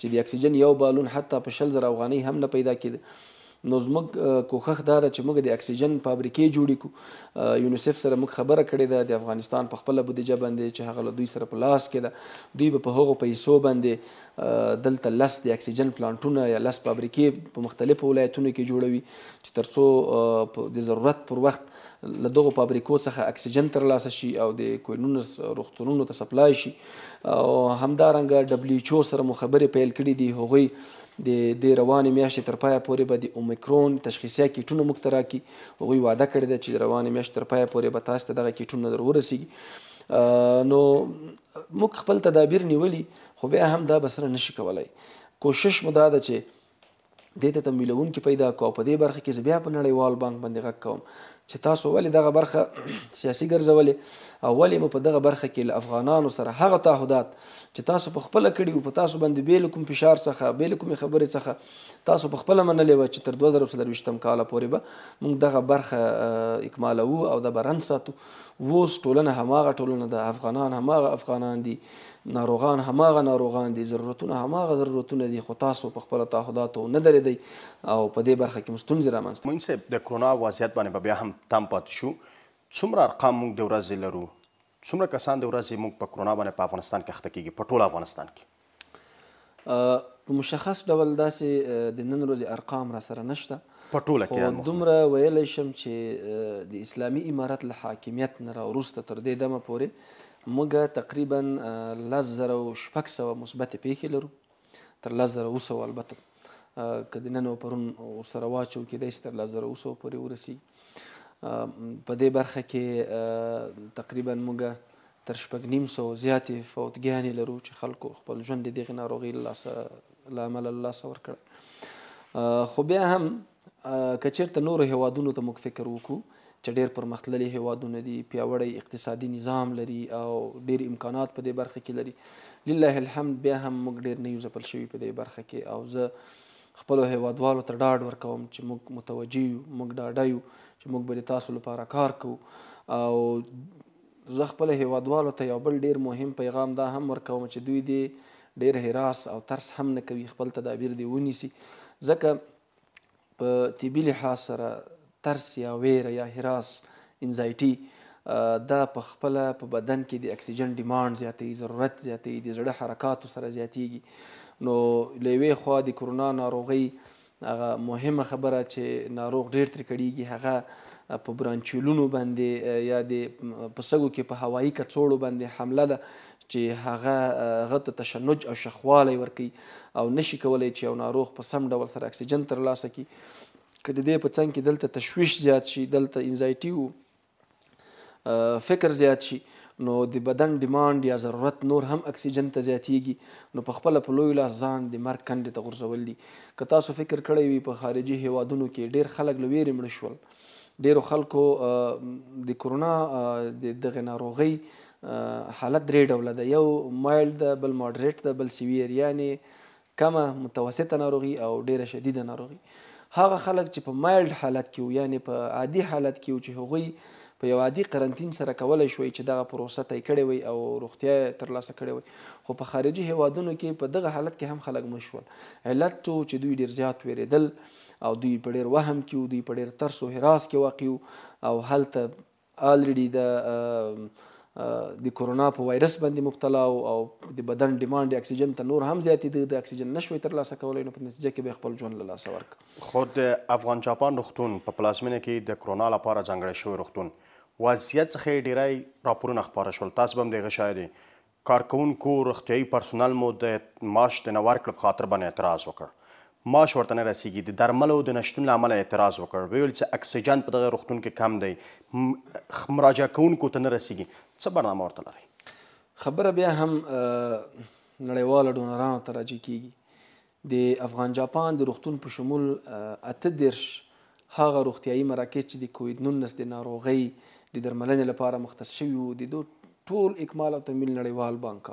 چې د اکسیجن یو بالون حتی په شل زره افغانۍ هم نه پیدا کېده نو زموږ کوښښ دا چې موږ د اکسیجن فابریکې جوړې کړو یونیسف سره موږ خبره کړې ده د افغانستان په خپله بودیجه باندې چې هغه له دوی سره په لاس کې ده دوی به په هغو پیسو باندې دلته لس د اکسیجن پلانټونه یا لس فابریکې په مختلفو ولایتونو کې جوړوي چې ترڅو د ضرورت پر وخت له دغه فابریکو څخه اکسیجن ترلاسه شي او د کوینونو روغتونونو ته سپلای شي او همدارنګه ډبلیو ایچ او سره مو خبرې پیل کړي دي هغوی د د روانې میاشتې تر پایه پورې به د اومیکرون تشخیصي کیټونه موږ ته راکړي هغوی وعده کړې ده چې د روانې میاشتې تر پایه پورې به تاسو ته دغه کیټونه در ورسیږي نو موږ خپل تدابیر نیولي خو بیا هم دا بسره نشي کولی کوشش مو دا ده چې دې ته تمویلون کې پیدا کو په دې برخه کې بیا په نړیوال بانک باندې غږ کوم چې تاسو ولې دغه برخه (clears throat) سیاسي ګرځولې او ولې مو په دغه برخه کې له افغانانو سره هغه تعهدات چې تاسو په خپل کړي په تاسو باندې بیل کوم فشار څخه بیل کوم خبره څخه تاسو په خپل منلې و چې تر 2023 کال پورې به موږ دغه برخه اکمالو او د برن ساتو ووس ټولنه هماغه ټولنه د افغانان هماغه افغانان دي ناروغان هماغه ناروغان دي ضرورتونه هماغه ضرورتونه دي خو تاسو په خپل تعهداتو نه درېدئ او په دې برخه کې مستونځ رامنځته مونږ د کرونا وضعیت باندې بیا هم تم پات شو څومره ارقام موږ د ورځې لرو څومره کسان د ورځې موږ په کرونا باندې په افغانستان کې اخته کیږي په ټول افغانستان کې په مشخص ډول داسې د نن ورځې ارقام را سره نشته په ټوله کې دومره ویلی شم چې د اسلامي امارت له حاکمیت نه راوروسته تر دې دمه پورې موږ تقریبا لس زره شپږ سوه مثبتې پیښې لرو تر لس زره اوه سوه البته که د نن او پرون ورسره واچو کیدای شي تر لس زره اوه سوه پورې ورسیږي په دې برخه کې تقریبا موږ تر شپږ نیم سو زیاتې فوتګیانې لرو چې خلکو خپل ژوند د دغې ناروغۍ له امله له لاسه ورکړی خو بیا هم که چېرته نورو هیوادونو ته موږ فکر وکړو چې ډېر پرمختللي هیوادونه دي پیاوړی اقتصادي نظام لري او ډېر امکانات په دې برخه کې لري لله الحمد بیا هم موږ ډېر نه یو ځپل شوي په دې برخه کې او زه خپلو هیوادوالو ته ډاډ ورکوم چې موږ متوجه یو موږ ډاډه یو چې موږ به تاسو لپاره کار کوو او زه خپل هیوادوالو ته یو بل ډیر مهم پیغام دا هم ورکوم چې دوی دې ډیر حراس او ترس هم نه کوي خپل تدابیر دې ونیسي ځکه په طبي لحاظ سره ترس یا ویره یا حراس انزایټي دا په خپل په بدن کې د اکسیجن ډیماند زیاتې ضرورت زیاتې د زړه حرکات سره زیاتېږي نو لوي خو د کرونا ناروغي هغه مهمه خبره چې ناروغ ډیر تر کړيږي هغه په برانچیلونو باندې یا د پسګو کې په هوایی کڅوړو باندې حمله ده چې هغه غته تشنج او شخوالی ورکي او نشي کولای چې یو ناروغ په سم ډول سره اکسیجن ترلاسه کړي که د دې په څنګ کې دلته تشویش زیات شي دلته انزایټي فکر زیات شي نو د بدن ډیماند یا ضرورت نور هم اکسیجن ته زیاتیږي نو په خپل په لوی لاس ځان د مرګ کندې ته غورځول دي که تاسو فکر کړی وي په خارجي هیوادونو کې ډیر خلک لویرې مړ شول ډیرو خلکو د کرونا د دغه ناروغي حالت درې ډوله ده یو مایلډ ده بل ماډریټ ده بل سیویر یعنی کمه متوسطه ناروغي او ډیره شدیده ناروغي هغه خلک چې په مایلډ حالت کې یعنی په عادي حالت کې چې هغوی په یو عادي قرنټین سره کولای شوی چې دغه پروسه طی کړې وي او روغتیا ترلاسه کړې وي خو په خارجي هیوادونو کې په دغه حالت کې هم خلک مشول علت چې دوی ډیر زیات ویریدل او دوی په ډیر وهم کې دوی په ډیر ترس او حراس کې واقع او هلته الریډي د د کورونا په وایرس باندې مبتلا او د بدن ډیماند اکسیجن ته نور هم زیاتی دی د اکسیجن نشوي تر لاسه کولای نو په نتیجه کې به خپل ژوند له لاسه ورک خود افغان جاپان روغتون په پلازمینه کې د کرونا لپاره ځانګړی شوی روغتون وضعیت څخه ډیری راپورونه خبره شول تاسو به هم دغه شاهد کارکونکو روغتیايي پرسونل مو د معاش د نه ورکړ خاطر باندې اعتراض وکړ معاش ورته نه رسیږي د درملو د نشتون لامل اعتراض وکړ ویل چې اکسیجن په دغه روغتون کې کم دی مراجعه کوونکو ته نه رسیږي څه برنامه ورته لري خبره بیا هم نړیوال ډونرانو ته راځي کیږي د افغان جاپان د روغتون په شمول اته دیرش هغه روغتیايي مراکز چې د کووید 19 د ناروغۍ د درملنې لپاره مختص شوي وو د دوی ټول اکمال او تمویل نړیوال بانک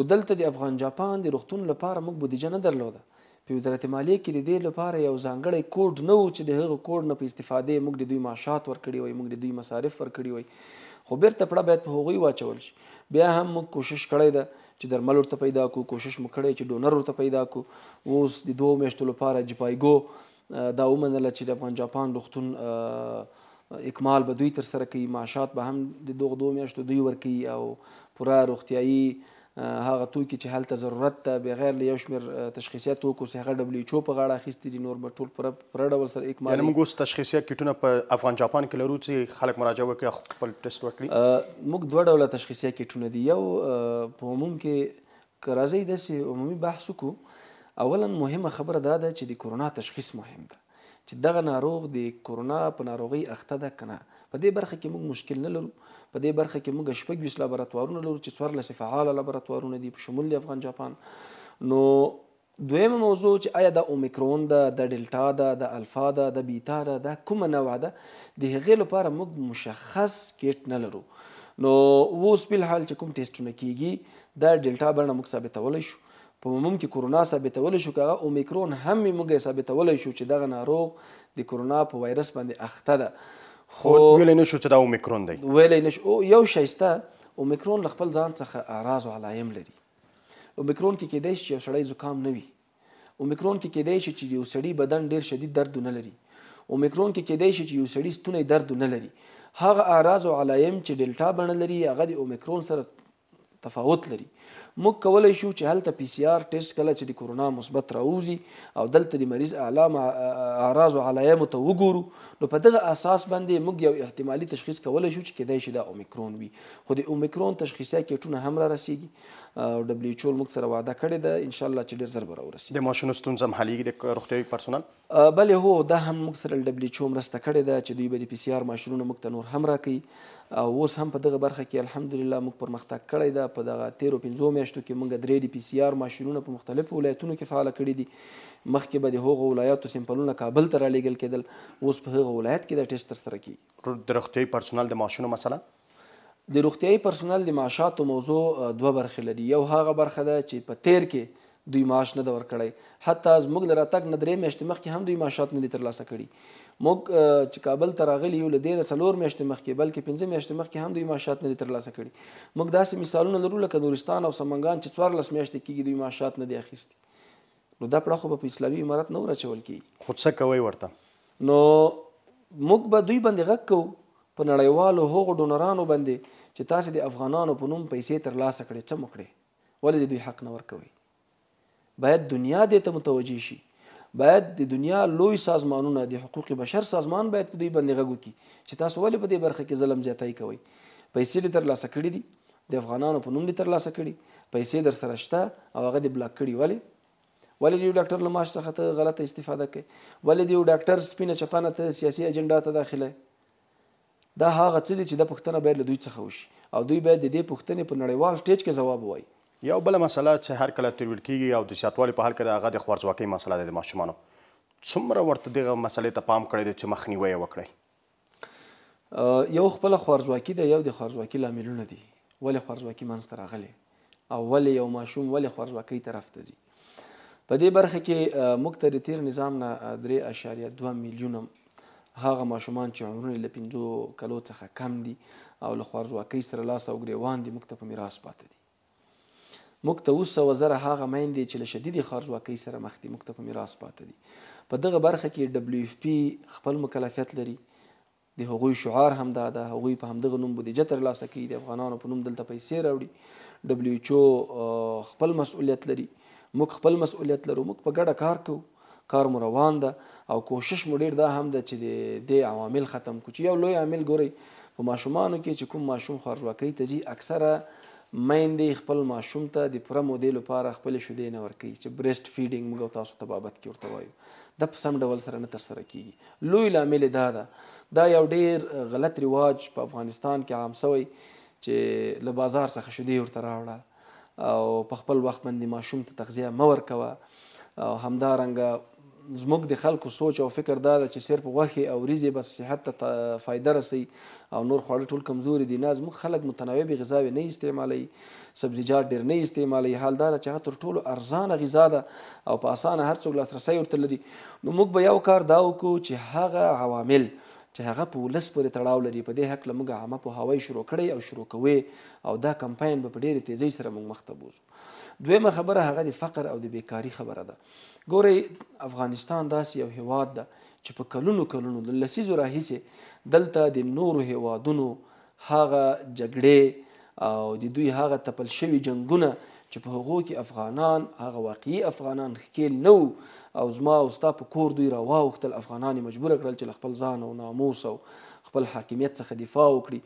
نو دلته د افغان جاپان د روغتون لپاره موږ بودیجه نه درلوده په وزارت مالیه کې د دې لپاره یو ځانګړی کوډ نه و چې د هغه کوډ نه په استفاده موږ د دوی معاشات ورکړي وای موږ د دوی مصارف ورکړي وای خو بیرته پړه باید په هغوی واچول شي بیا هم موږ کوشش کړی ده چې درمل ورته پیدا کو کوشش مو کړی چې ډونر ورته پیدا کو اوس د دوو میاشتو لپاره جپایګو دا ومنله چې د افغان جاپان روغتون اکمال به دوی تر سره کوي معاشات به هم د دوه دوه میاشتو دوی ورکي او پوره روغتیایی هغه توکي چې هلته ضرورت ته بغیر له یو شمېر تشخیصي توکو څخه دبليو ایچ او په غاړه اخیستي دي نور به ټول پر پر ډول سره اکمال یعنی موږ تشخیصي کټونه په افغان جاپان کې لرو چې خلک مراجعه وکړي خپل ټیسټ وکړي موږ دوه ډول تشخیصي کټونه دي یو په عموم کې کرازي د عمومي بحث کو اولا مهمه خبره دا ده چې د کورونا تشخیص مهم ده چې دغه ناروغ د کورونا په ناروغي اخته ده کنه په دې برخه کې موږ مشکل نه لرو په دې برخه کې موږ شپږ ویس لابراتوارونه لرو چې څوار لس فعال لابراتوارونه دي په شمول د افغان جاپان نو دویمه موضوع چې آیا د اومیکرون ده د ډیلټا ده د الفا ده د بیتا ده دا کومه نوع ده د هغې لپاره موږ مشخص کیټ نه لرو نو اوس بل حال چې کوم ټیسټونه کیږي دا ډیلټا بڼه موږ ثابتولی شو په عموم کې کورونا ثابتول شو که اومیکرون هم موږ ثابتول شو چې دغه ناروغ د کورونا په وایرس باندې اخته ده خو ویلې نشو چې دا اومیکرون دی ویلې نشو یو شایسته اومیکرون له خپل ځان څخه اعراض او علایم لري اومیکرون کې کېدای شي یو سړی زکام نه وي اومیکرون کې کېدای شي چې یو سړی بدن ډیر شدید درد نه لري اومیکرون کې کېدای شي چې یو سړی ستونی درد نه لري هغه اعراض او علایم چې ډیلټا بڼه لري هغه د اومیکرون سره تفاوت لري موږ کولای شو چې هلته پی سي آر ټیسټ کله چې د کورونا مثبت راوځي او دلته د مریض اعلام اعراض او علایمو ته وګورو نو په دغه اساس باندې موږ یو احتمالي تشخیص کولای شو چې کېدای شي دا اومیکرون وي خو د اومیکرون تشخیصي کیټونه هم را رسیږي او دبلیو ایچ او موږ سره وعده کړې ده ان شاء الله چې ډېر زر به راورسیږي د ماشوم ستونزه هم حلیږي د روغتیايي پرسونل بلې هو دا هم موږ سره دبلیو ایچ او مرسته کړې ده چې دوی به د پی سي آر ماشینونه موږ ته نور هم راکړي اوس هم په دغه برخه کې الحمدلله موږ پرمختګ کړی ده په دغه تیرو پنځو میاشتو کې موږ درې ډي پی سي آر ماشینونه په مختلفو ولایتونو کې فعاله کړي دي مخکې به د هغو ولایاتو سیمپلونه کابل ته رالیږل کېدل اوس په هغه ولایت کې دا ټیسټ ترسره کیږي د روغتیایي پرسونل د معاشونو مسله د روغتیايي پرسونل د معاشاتو موضوع دوه برخې لري یو هغه برخه ده چې په تیر کې دوی معاش نه ده ورکړی حتی زموږ د راتګ نه درې میاشتې مخکې هم دوی معاشات نه دي ترلاسه کړي موږ چې کابل ته راغلی یو له ډېر څلور میاشتې مخکې بلکې پنځه میاشتې مخکې هم دوی معاشات نه ترلاسه کړي موږ داسې مثالونه لرو لکه نورستان او سمنګان چې څوارلس میاشتې کېږي دوی معاشات نه دي اخیستي نو دا پړه خو په اسلامي امارت نه ورچول کېږي خو څه کوي ورته نو موږ به دوی باندې غږ کوو په نړیوالو هغو ډونرانو باندې چې تاسو د افغانانو په نوم پیسې ترلاسه کړي څه مکړي ولې دوی حق نه ورکوي باید دنیا دې ته متوجي شي باید د دنیا لوی سازمانونه د حقوق بشر سازمان باید په دې باندې غږ وکړي چې تاسو ولې په دې برخه کې ظلم زیاتای کوئ پیسې دې ترلاسه کړي دي د افغانانو په نوم دې ترلاسه کړي پیسې در سره شته او هغه دې بلاک کړي ولې ولې یو ډاکټر له معاش څخه ته غلطه استفاده کوي ولې یو ډاکټر سپینه چپانه ته سیاسي اجنډا ته داخله دا هغه څه دي چې د پښتنه باید له دوی څخه وشي او دوی باید د دې پښتنې په نړیوال سټیج کې ځواب ووایي یو بل مسله چې هر کله ترول کیږي او د سیاتوالي په حل کې هغه د خورځواکۍ مسله ده د ماشومانو څومره ورته دغه مسلې ته پام کړی دی چې مخنیوي یې وکړي یو خپل خورځواکي ده یو د خورځواکۍ لاملونه دي ولې خورځواکي منځته راغلي او ولې یو ماشوم ولې خورځواکۍ طرف ته ځي په دې برخه کې موږ ته د تیر نظام نه 3.2 میلیونه هغه ماشومان چې عمرونه له 15 کلو څخه کم دي او له خورځواکۍ سره لاس او ګریوان دي موږ ته په میراث پاتې دي موږ ته اوس سوه زره هغه میندې چې له شدیدې خارځواکۍ سره مخ دي موږ ته په میراث پاتې دي په دغه برخه کې ډبلیو اف پی خپل مکلفیت لري د هغوی شعار هم دا ده هغوی په همدغه نوم بودیجه ترلاسه کوي د افغانانو په نوم دلته پیسې راوړي ډبلیو ایچ او خپل مسؤلیت لري موږ خپل مسؤلیت لرو موږ په ګډه کار کوو کار مو روان ده او کوشش مو ډیر دا هم ده چې د عوامل ختم کړو چې یو لوی عامل ګورئ په ماشومانو کې چې کوم ماشوم خارځواکۍ ته ځي اکثره میندې خپل ماشوم ته د پوره مودې لپاره خپل شیدې نه ورکوي چې برېسټ فیډینګ موږ تاسو ته بابت کې ورته وایو د په سم ډول سره نه ترسره کیږي لوی لامل دا ده دا یو ډیر غلط رواج په افغانستان کې عام سوی چې له بازار څخه شیدې ورته راوړه او په خپل وخت باندې ماشوم ته تغذیه مور کوه او همدارنګه زموږ د خلکو سوچ او فکر دا ده چې صرف غوښې او ریزې بس صحت ته فایده رسي او نور خواړه ټول کمزوري دي نه زموږ خلک متنوع غذاوې نه استعمالوي سبزیجات ډېر نه استعمالوي حال دا چې هغه تر ټولو ارزانه غذا ده او په اسانه هر څوک لاسرسی ورته لري نو موږ به یو کار دا وکړو چې هغه عوامل چې هغه په ولس پورې تړاو لري په دې حق لمغه عامه په هواي شروع کړي او شروع کوي او دا کمپاین په ډېر تیزی سره موږ مخته بوزو دویمه خبره هغه د فقر او د بیکاری خبره ده ګوري افغانستان داسې یو هیواد ده چې په کلونو کلونو د لسیزو راهیسې دلته د نورو هیوادونو هغه جګړې او د دوی هغه تپل شوی جنگونه چې په هغو کې افغانان هغه واقعي افغانان ښکیل نه او زما او ستا په کور دوی راواوښتل افغانان یې مجبوره کړل چې له خپل ځان او ناموس او خپل حاکمیت څخه دفاع وکړي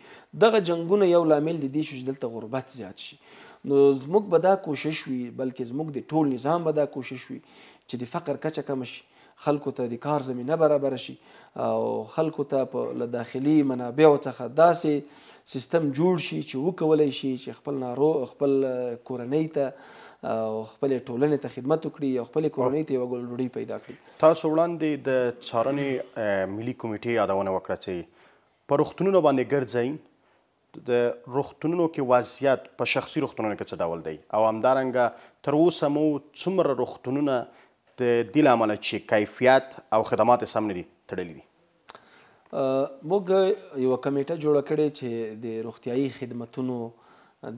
دغه جنګونه یو لامل د دې شو چې دلته غربت زیات شي نو زموږ به دا کوشش وي بلکې زموږ د ټول نظام به دا کوشش وي چې د فقر کچه کمه شي خلکو ته د کار زمینه برابر شي او خلکو ته په داخلي منابع څخه داسې سیستم جوړ شي چې وکولای شي چې خپل نارو خپل کورنۍ ته او خپل ټولنې ته خدمت وکړي او خپل کورنۍ ته یو ګلډوډي پیدا کړي تاسو وړاندې د څارنې ملي کمیټې یادونه وکړه چې پر روغتونونو باندې ګرځئ د روغتونونو کې وضعیت په شخصي روغتونونو کې څه ډول دی او همدارنګه تر اوسه مو څومره روغتونونه د دې لامل چې کیفیت او خدمات سم نه دي تړلي دي موږ یو کمیټه جوړه کړې چې د روغتیايي خدماتونو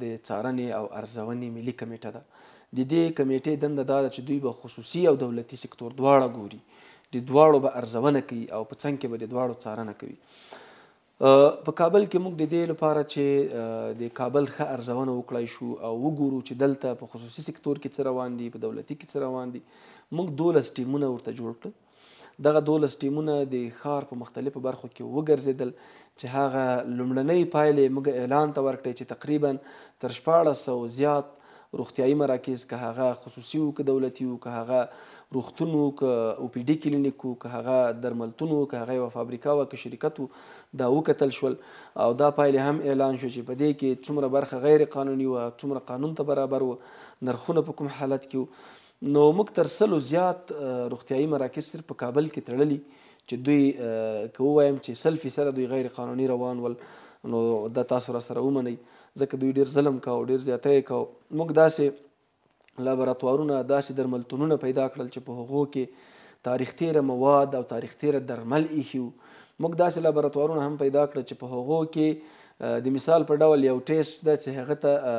د څارنې او ارزونې ملي کمیټه ده د دې کمیټې دنده دا ده چې دوی به خصوصي او دولتي سکتور دواړه ګوري د دواړو به ارزونه کوي او په څنګ کې به د دواړو څارنه کوي په کابل کې موږ د دې لپاره چې د کابل ښه ارزونه وکړای شو او وګورو چې دلته په خصوصي سکتور کې څه روان دي په دولتي کې څه روان دي موږ دولس ټیمونه ورته جوړ کړل دغه دولس ټیمونه د ښار په مختلفو برخو کې وګرځیدل چې هغه لومړنۍ پایلې موږ اعلان ته ورکړې چې تقریبا تر شپاړس سوه زیات روغتیايي مراکز که هغه خصوصي وو که دولتي وو که هغه روغتون وو که او پی ډي کلینیک وو که هغه درملتون وو که هغه یوه فابریکه وه که شرکت وو دا وکتل شول او دا پایلې هم اعلان شو چې په دې کې څومره برخه غیر قانوني وه څومره قانون ته برابر وه نرخونه په کوم حالت کې وو نو موږ تر سلو زیات روغتیايي مراکز تر په کابل کې تړلي چې دوی که ووایم چې سل فیصده دوی غیر قانوني روان ول نو دا تاسو را سره ومنئ ځکه دوی ډېر ظلم کاو ډېر زیاتی یې کاو موږ داسې لابراتوارونه داسې درملتونونه پیدا کړل چې په هغو کې تاریخ تیره مواد او تاریخ تیره درمل ایښي وو موږ داسې لابراتوارونه هم پیدا کړل چې په هغو کې د مثال په ډول یو ټیسټ ده چې هغه ته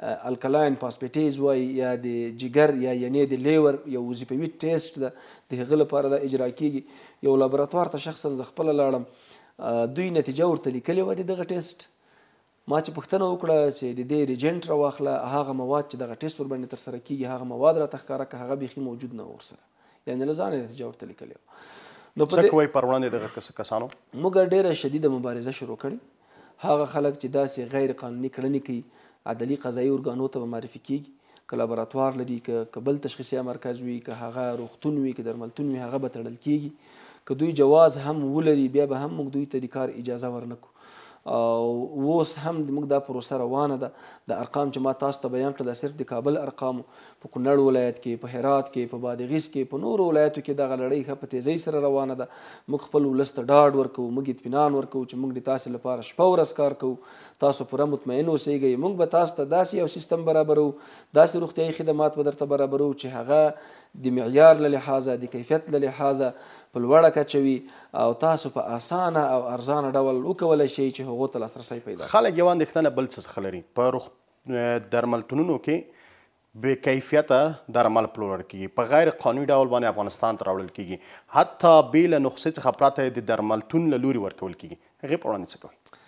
الکلاین فاسفیټیز وای یا د جګر یا یعنی د لیور یو وظیفوي ټیسټ ده د هغه لپاره د اجرا کیږي یو لابراتوار ته شخصا زه خپله لاړم دوی نتیجه ورته لیکلې وه د دغه ټیسټ ما چې پوښتنه وکړه چې د دې ریجنټ راواخله هغه مواد چې دغه ټیسټ ورباندې ترسره کیږي هغه مواد راته ښکاره که هغه بیخي موجود نه ورسره یعنی له ځانه نتیجه ورته لیکلې وه نو څه کوئ پر وړاندې دغه کسانو موږ ډېره شدیده مبارزه شروع کړې هغه خلک چې داسې غیر قانوني کړنې کوي عدلي قضایي ارګانو ته به معرفي کیږي که لابراتوار لري که کبل تشخیصي مرکز وي که هغه روغتون وي که درملتون وي هغه به تړل کیږي که دوی جواز هم ولري بیا به هم موږ دوی ته د کار اجازه ورنکو او اوس هم موږ دا پروسه روانه ده د ارقام چې ما تاسو ته بیان کړل دا صرف د کابل ارقام په کونړ ولایت کې په هرات کې په بادغیس کې په نورو ولایتو کې دغه لړۍ ښه په تیزۍ سره روانه ده موږ خپل ولس ته ډاډ ورکوو موږ اطمینان ورکوو چې موږ د تاسو لپاره شپه ورځ کار کوو تاسو پوره مطمئن اوسئږئ موږ به تاسو ته داسې یو سیستم برابرو داسې روغتیایي خدمات به درته برابرو چې هغه د معیار له لحاظه د کیفیت له لحاظه په لوړه کچه وي او تاسو په اسانه او ارزانه ډول وکولی شئ چې هغو ته لاسرسی پیدا خلک یوه اندېښنه بل څه څخه لري په روغ درملتونونو کې بې کیفیته درمل پلورل کیږي په غیر قانوني ډول باندې افغانستان ته راوړل کیږي حتی بې له نسخې څخه پرته د درملتون له لوري ورکول کیږي هغې په وړاندې څه کوئ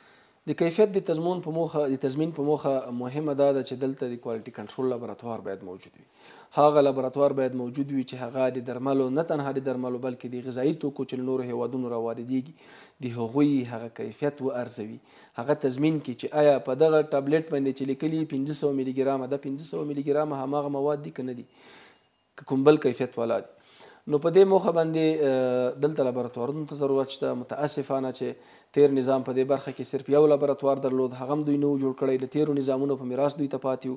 د کیفیت د تضمون په موخه د تضمین په موخه مهمه دا ده چې دلته د کوالټي کنټرول لابراتوار باید موجود وي هغه لابراتوار باید موجود وي چې هغه د درملو نه تنها د درملو بلکې د غذایی توکو چې نور هیوادونو را واردېږي د هغوی هغه کیفیت و ارزوي هغه تضمین کی چې آیا په دغه ټابلیټ باندې چې لیکلي 500 میلی ګرام ده 500 میلی ګرام هغه مواد دي کنه دي کوم بل کیفیت ولا دي نو په دې موخه باندې دلته لابراتوارونو ته ضرورت شته متاسفانه چې تیر نظام په دې برخه کې صرف یو لابراتوار درلود هغه دوی نو جوړ کړی د تیرو نظامونو په میراث دوی ته پاتیو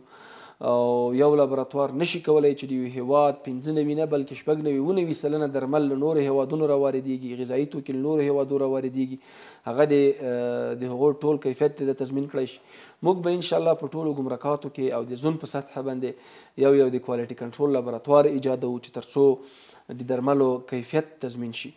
او یو لابراتوار نشي کولای چې د هیواد 95 نه بلکې شپږ نه ونی وسلنه درمل نور هیوادونو را واردېږي غذایی توکي نور هیوادونو را واردېږي هغه د هغو ټول کیفیت ته تضمین کړی شي موږ به ان شاء الله په ټولو ګمرکاتو کې او د زون په سطح باندې یو یو د کوالټي کنټرول لابراتوار ایجاد او چې ترڅو د درملو کیفیت تضمین شي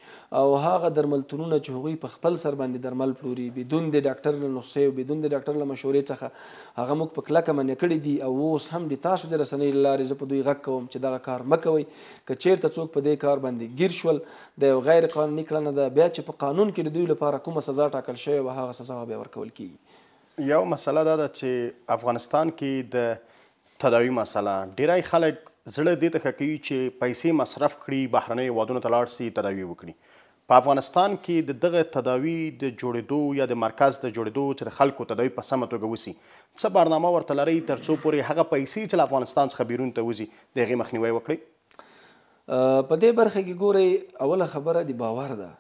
او هغه درملتونونه چې هغوی په خپل سر باندې درمل پلوري بدون د ډاکټر له نسخې او بدون د ډاکټر له مشورې څخه هغه موږ په کلکه منې کړي دي او اوس هم د تاسو د رسنۍ لارې زه په دوی غږ کوم چې دغه کار مه کوئ که چیرته څوک په دې کار باندې ګیر شول د یو غیر قانوني کړنه ده بیا چې په قانون کې د دوی لپاره کومه سزا ټاکل شوې وه هغه سزا به ورکول کیږي یو مسله دا ده چې افغانستان کې د تداوی مسله ډیری خلک زړه دې ته کوي چې پیسې مصرف کړي بهرنۍ وادونو ته لاړ شي تداوی وکړي په افغانستان کې د دغه تداوی د جوړېدو یا د مرکز د جوړېدو چې خلکو تداوی په سمه توګه وسی څه برنامه ورته لري ترڅو پورې هغه پیسې چې افغانستان څخه بیرون ته وځي د هغې مخنیوي وکړي په دې برخه کې ګوري اوله خبره د باور ده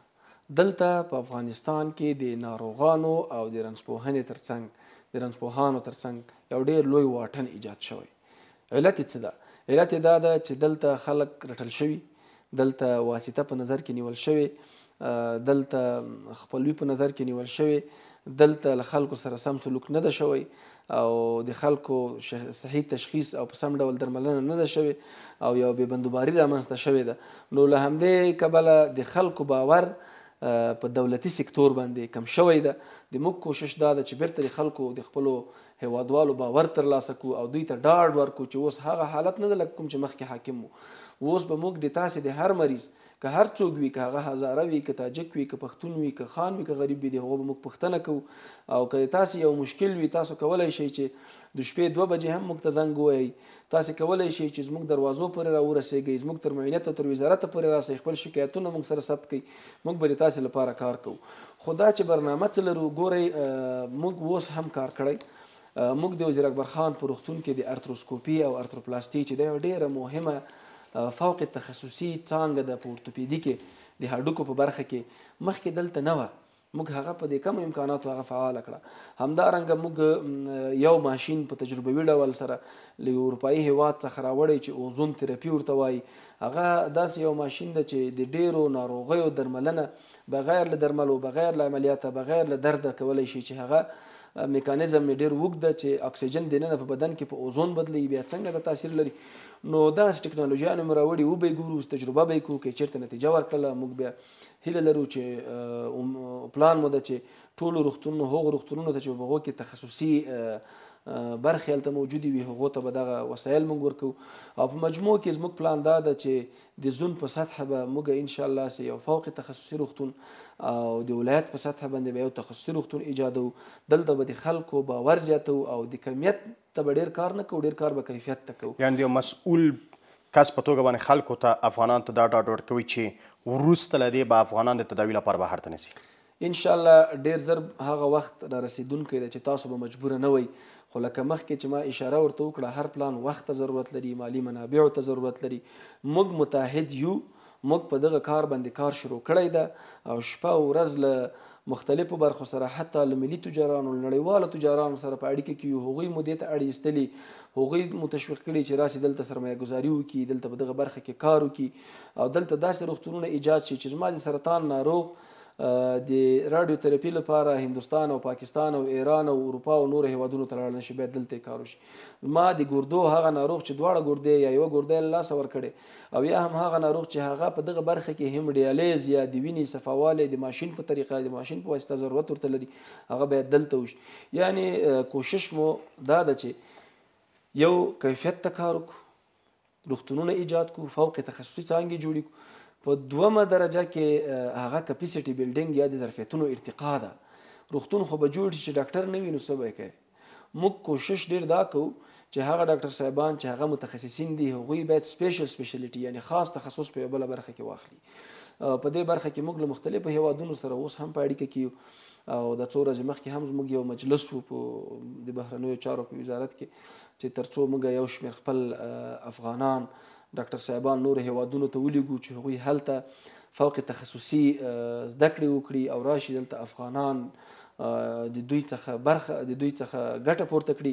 دلته په افغانستان کې د ناروغانو او د رنسپوهنې ترڅنګ د رنسپوهانو ترڅنګ یو ډیر لوی واټن ایجاد شوی علت څه ده علت دا ده چې دلته خلک رټل شوي دلته واسطه په نظر کې نیول شوی دلته خپلوي په نظر کې نیول شوی دلته له خلکو سره سم سلوک نه ده شوی او د خلکو صحیح تشخیص او په سم ډول درملنه نه ده شوی او یو بې بندوباري رامنځته شوې ده نو له همدې کبله د خلکو باور په دولتي سکتور باندې کم شوې ده د موږ کوشش دا ده چې بیرته د خلکو د خپلو هوادوالو باور تر لاسه کو او دوی ته ډاډ ورکو چې اوس هغه حالت نه لکه کوم چې مخکې حاکم وو اوس به موږ د تاسې د هر مریض که هر څوک وي که هغه هزاره وي که تاجک وي که پښتون وي که خان وي که غریب وي د هغو به موږ پوښتنه کوو او که تاسې یو مشکل وي تاسو کولی شئ چې د شپې دوه بجې هم موږ ته زنګ ووایئ تاسې کولی شئ چې زموږ دروازو پورې راورسېږئ زموږ تر معینته تر وزارته پورې راسئ خپل شکایتونه موږ سره ثبت کړئ موږ به د تاسې لپاره کار کوو خو دا چې برنامه څه لرو ګورئ موږ اوس هم کار کړی موږ د وزیر اکبر خان په روغتون کې د ارتروسکوپي او ارتروپلاستي چې دا ډیره مهمه فوق تخصصي څانګه ده په اورتوپیدي کې د هډوکو په برخه کې مخکې دلته نه وه موږ هغه په دې کم امکاناتو هغه فعال کړه همدارنګه موږ یو ماشین په تجربوي ډول سره له اروپایي هیواد څخه راوړی چې اوزون تراپي ورته وایي هغه داسې یو ماشین ده چې د ډیرو ناروغیو درملنه بغیر له درملو بغیر له عملیاته بغیر له درده کولی شي چې هغه میکانیزم ډیر وګد چې اکسیجن دننه په بدن کې په اوزون بدلی بیا څنګه د تاثیر لري نو دا ټکنالوژیانو مراوړي و به ګورو تجربه به کو کې چیرته نتیجه ورکړه موږ بیا هیله لرو چې پلان مو ده چې ټول روغتونونو هغو روغتونونو ته چې بغو کې تخصصي برخې هلته موجودې وي هغو ته به دغه وسایل موږ ورکوو او په مجموع کې زموږ پلان دا ده چې د زون په سطحه به موږ انشاءالله سه یو فوق تخصصي روغتون او د ولایت په سطحه باندې به یو تخصصي روغتون ایجادو دلته به د خلکو باور زیاتو او د کمیت ته به ډېر کار نه کوو ډېر کار به کیفیت ته کوو یعنې یو مسؤول کس په توګه باندې خلکو ته افغانانو ته دا ډاډ ورکوي چې وروسته له دې به افغانان د تداوي لپاره بهر ته نه ان شاء الله ډیر زر هغه وخت را رسیدونکې ده چې تاسو به مجبور نه وي خو لکه مخکې چې ما اشاره ورته وکړه هر پلان وخت ته ضرورت لري مالی منابع ته ضرورت لري موږ متحد یو موږ په دغه کار باندې کار شروع کړی ده او شپه او ورځ له مختلفو برخو سره حتی له ملي تجارانو نړیوالو تجارانو سره په اړیکه کې یو هغوی مودې ته اړ ایستلي هغوی متشوق کړي چې راسي دلته سرمایه گذاري وکړي دلته په دغه برخه کې کار وکړي او دلته داسې روغتونونه ایجاد شي چې زما د سرطان ناروغ د رادیو تراپی لپاره هندستان او پاکستان او ایران او اروپا او نور هیوادونو ته لاړ نشي باید دلته کار وشي ما د ګردو هغه ناروغ چې دواړه ګردې یا یو ګردې لاس ور کړي او یا هم هغه ناروغ چې هغه په دغه برخه کې هم ډیالیز یا د وینې صفاواله د ماشين په طریقه د ماشين په واسطه ضرورت ورته لري هغه باید دلته وشي یعنی کوشش مو دا ده چې یو کیفیت ته کار وکړو روغتونونه ایجاد کو فوق تخصصي څانګې جوړې کو په دومه درجه کې هغه کپیسټي بیلډینګ یا د ظرفیتونو ارتقا ده روختون خو به جوړ چې ډاکټر نه وي نو څه به کوي موږ کوشش ډیر دا کوو چې هغه ډاکټر صاحبان چې هغه متخصصین دي هغوی باید سپیشل سپیشلیټي یعنی خاص تخصص په بل برخه کې واخلي په دې برخه کې موږ له مختلفو هیوادونو سره اوس هم په اړیکه کې یو او د څو ورځې مخکې هم زموږ یو مجلس وو په د بهرنیو چارو په وزارت کې چې ترڅو موږ یو شمېر خپل افغانان ډاکټر صاحبان نور هوادونو ته ولېګو چې هغوی هلته فوق تخصصي زده کړې وکړي او راشي دلته افغانان د دوی څخه برخه د دوی څخه ګټه پورته کړي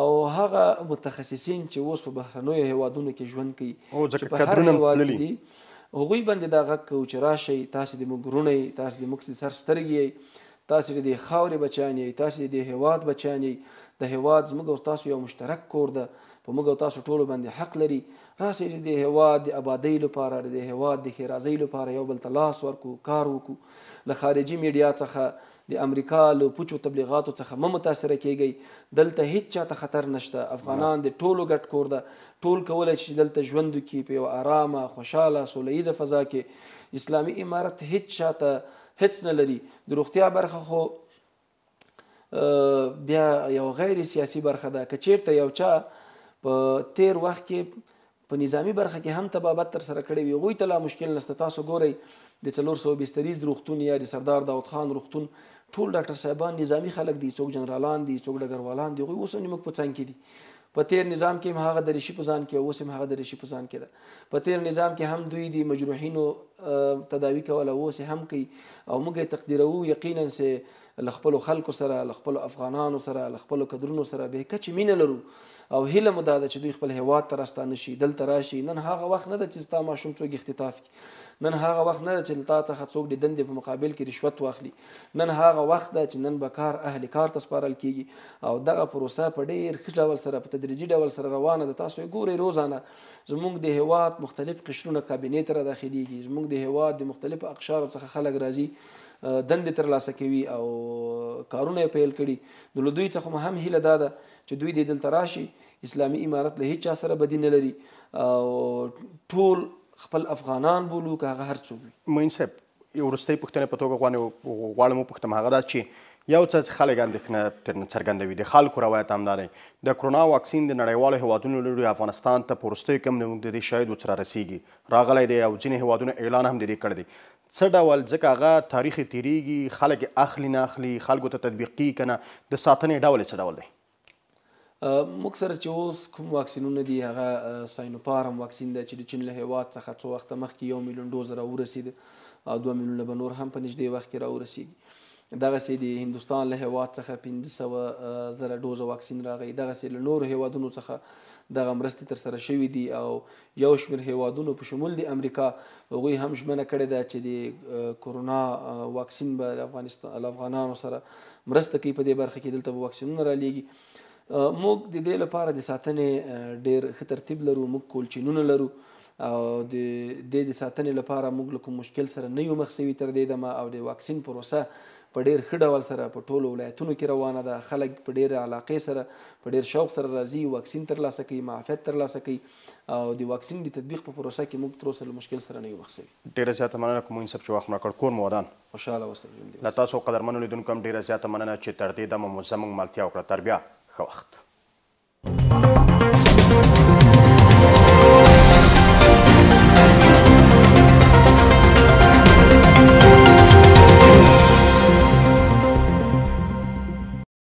او هغه متخصصین چې اوس په بهرنوي هوادونو کې ژوند کوي او ځکه کډرونه تللي هغوی باندې دا غږ کوو چې راشئ تاسې د موږ ورونه تاسې د موږ سر سترګې تاسو د خاورې بچیان یې تاسو د هواد بچیان یې د هواد زموږ او تاسو یو مشترک کور ده په موږ او تاسو ټولو باندې حق لري راسي چې د هواد د آبادی لپاره د هواد د خیرازی لپاره یو بل تلاس ورکو کار وکړو له خارجي میډیا څخه د امریکا له پوچو تبلیغاتو څخه مه متاثره کیږئ دلته هیڅ چاته خطر نشته افغانان د ټولو ګډ کور ده ټول کولی چې دلته ژوند وکړي په یوه آرامه خوشحاله سوله ییزه فضا کې اسلامي امارت هیڅ چاته هیڅ نه لري د روغتیا برخه خو بیا یو غیر سیاسي برخه ده که چیرته یو چا په تیر وخت کې په نظامی برخه کې هم تبابت تر سره کړی وي غوی ته لا مشکل نشته تاسو ګورئ د 423 روختون یا د سردار داوود خان روختون ټول ډاکټر صاحبان نظامی خلک دي څوک جنرالان دي څوک ډګروالان دي غوی اوس هم موږ په څنګ کې دي په تیر نظام کې هم هغه د ریشي پزان کې اوس هم هغه د ریشي پزان کې ده په تیر نظام کې هم دوی د مجروحینو تداوی کوله اوس هم کوي او موږ تقدیرو یقینا سه لخپل خلکو سره لخپل افغانانو سره لخپل کډرونو سره به کچ مين لرو او هله مو دا چې دوی خپل هواد ترستانه شي دلته راشي نن هغه وخت نه ده چې ستا ماشوم څوک اختطاف نن هغه وخت نه ده چې تا څخه څوک د دندې په مقابل کې رشوت واخلي نن هغه وخت ده چې نن به کار اهل کار ته سپارل کیږي او دغه پروسه په ډیر ښه ډول سره په تدریجي ډول سره روانه ده تاسو ګورئ روزانه زموږ د هواد مختلف قشرونه کابینې ته داخليږي زموږ د هواد د مختلفو اقشارو څخه خلک راځي دندې ترلاسه کوي او کارونه پیل کړي نو له دوی څخه هم هیله دا ده چې دوی د دلته راشي اسلامي امارت له هیڅ چا سره بدی نه لري او ټول خپل افغانان بولو که هغه هر څوک وي مین صاحب یو ورستۍ پښتنه په توګه غواړم غواړم پښتنه هغه دا چې یو څه خلک اندښنه تر څرګندوي د خلکو روایت همداري د کرونا واکسین د نړیوالو هوادونو لوري افغانستان ته پورستوي کم نه موږ د شاید وڅره رسیږي راغلی دی او ځینې هوادونو اعلان هم دې کړ دی څه ډول ځکه هغه تاریخ تیریږي خلک اخلي نه اخلي خلکو ته تطبیقي کنه د ساتنې ډول څه ډول دی موږ سره چې اوس کوم واکسینونه دي هغه ساينوپارم واکسین دی چې د چین له هیواد څخه څو وخت مخکې یو میلیون ډوز راورسید او دوه میلیونه به نور هم په نږدې وخت کې راورسیږي دغه سي د هندستان له هواد څخه 1500 زره دوز واکسین راغی دغه سي له نور هوادونو څخه دغه مرستې تر سره شوې دي او یو شمېر هوادونو په شمول د امریکا هغوی هم ژمنه کړې ده چې د کورونا واکسین به افغانستان افغانانو سره مرسته کوي په دې برخه کې دلته به واکسینونه را لیږي موږ د دې لپاره د ساتنې ډېر ښه ترتیب لرو موږ کولچینونه لرو او د دې د ساتنې لپاره موږ له کوم مشکل سره نه یو مخ سوي تر دې دمه او د واکسین پروسه په ډیر ښه ډول سره په ټولو ولایتونو کې روانه ده خلک په ډیر علاقې سره په ډیر شوق سره راځي واکسین ترلاسه کوي معافیت ترلاسه کوي او د واکسین د تطبیق په پروسه کې موږ تر اوسه له مشکل سره نه یو مخ شوي ډیره زیاته مننه کوم انسب چې وخت راکړ کور مودان خوشاله اوسئ له تاسو قدرمنو لیدونکو هم ډیره زیاته مننه چې تر دې دمه مو زموږ ملتیا وکړه تر بیا ښه وخت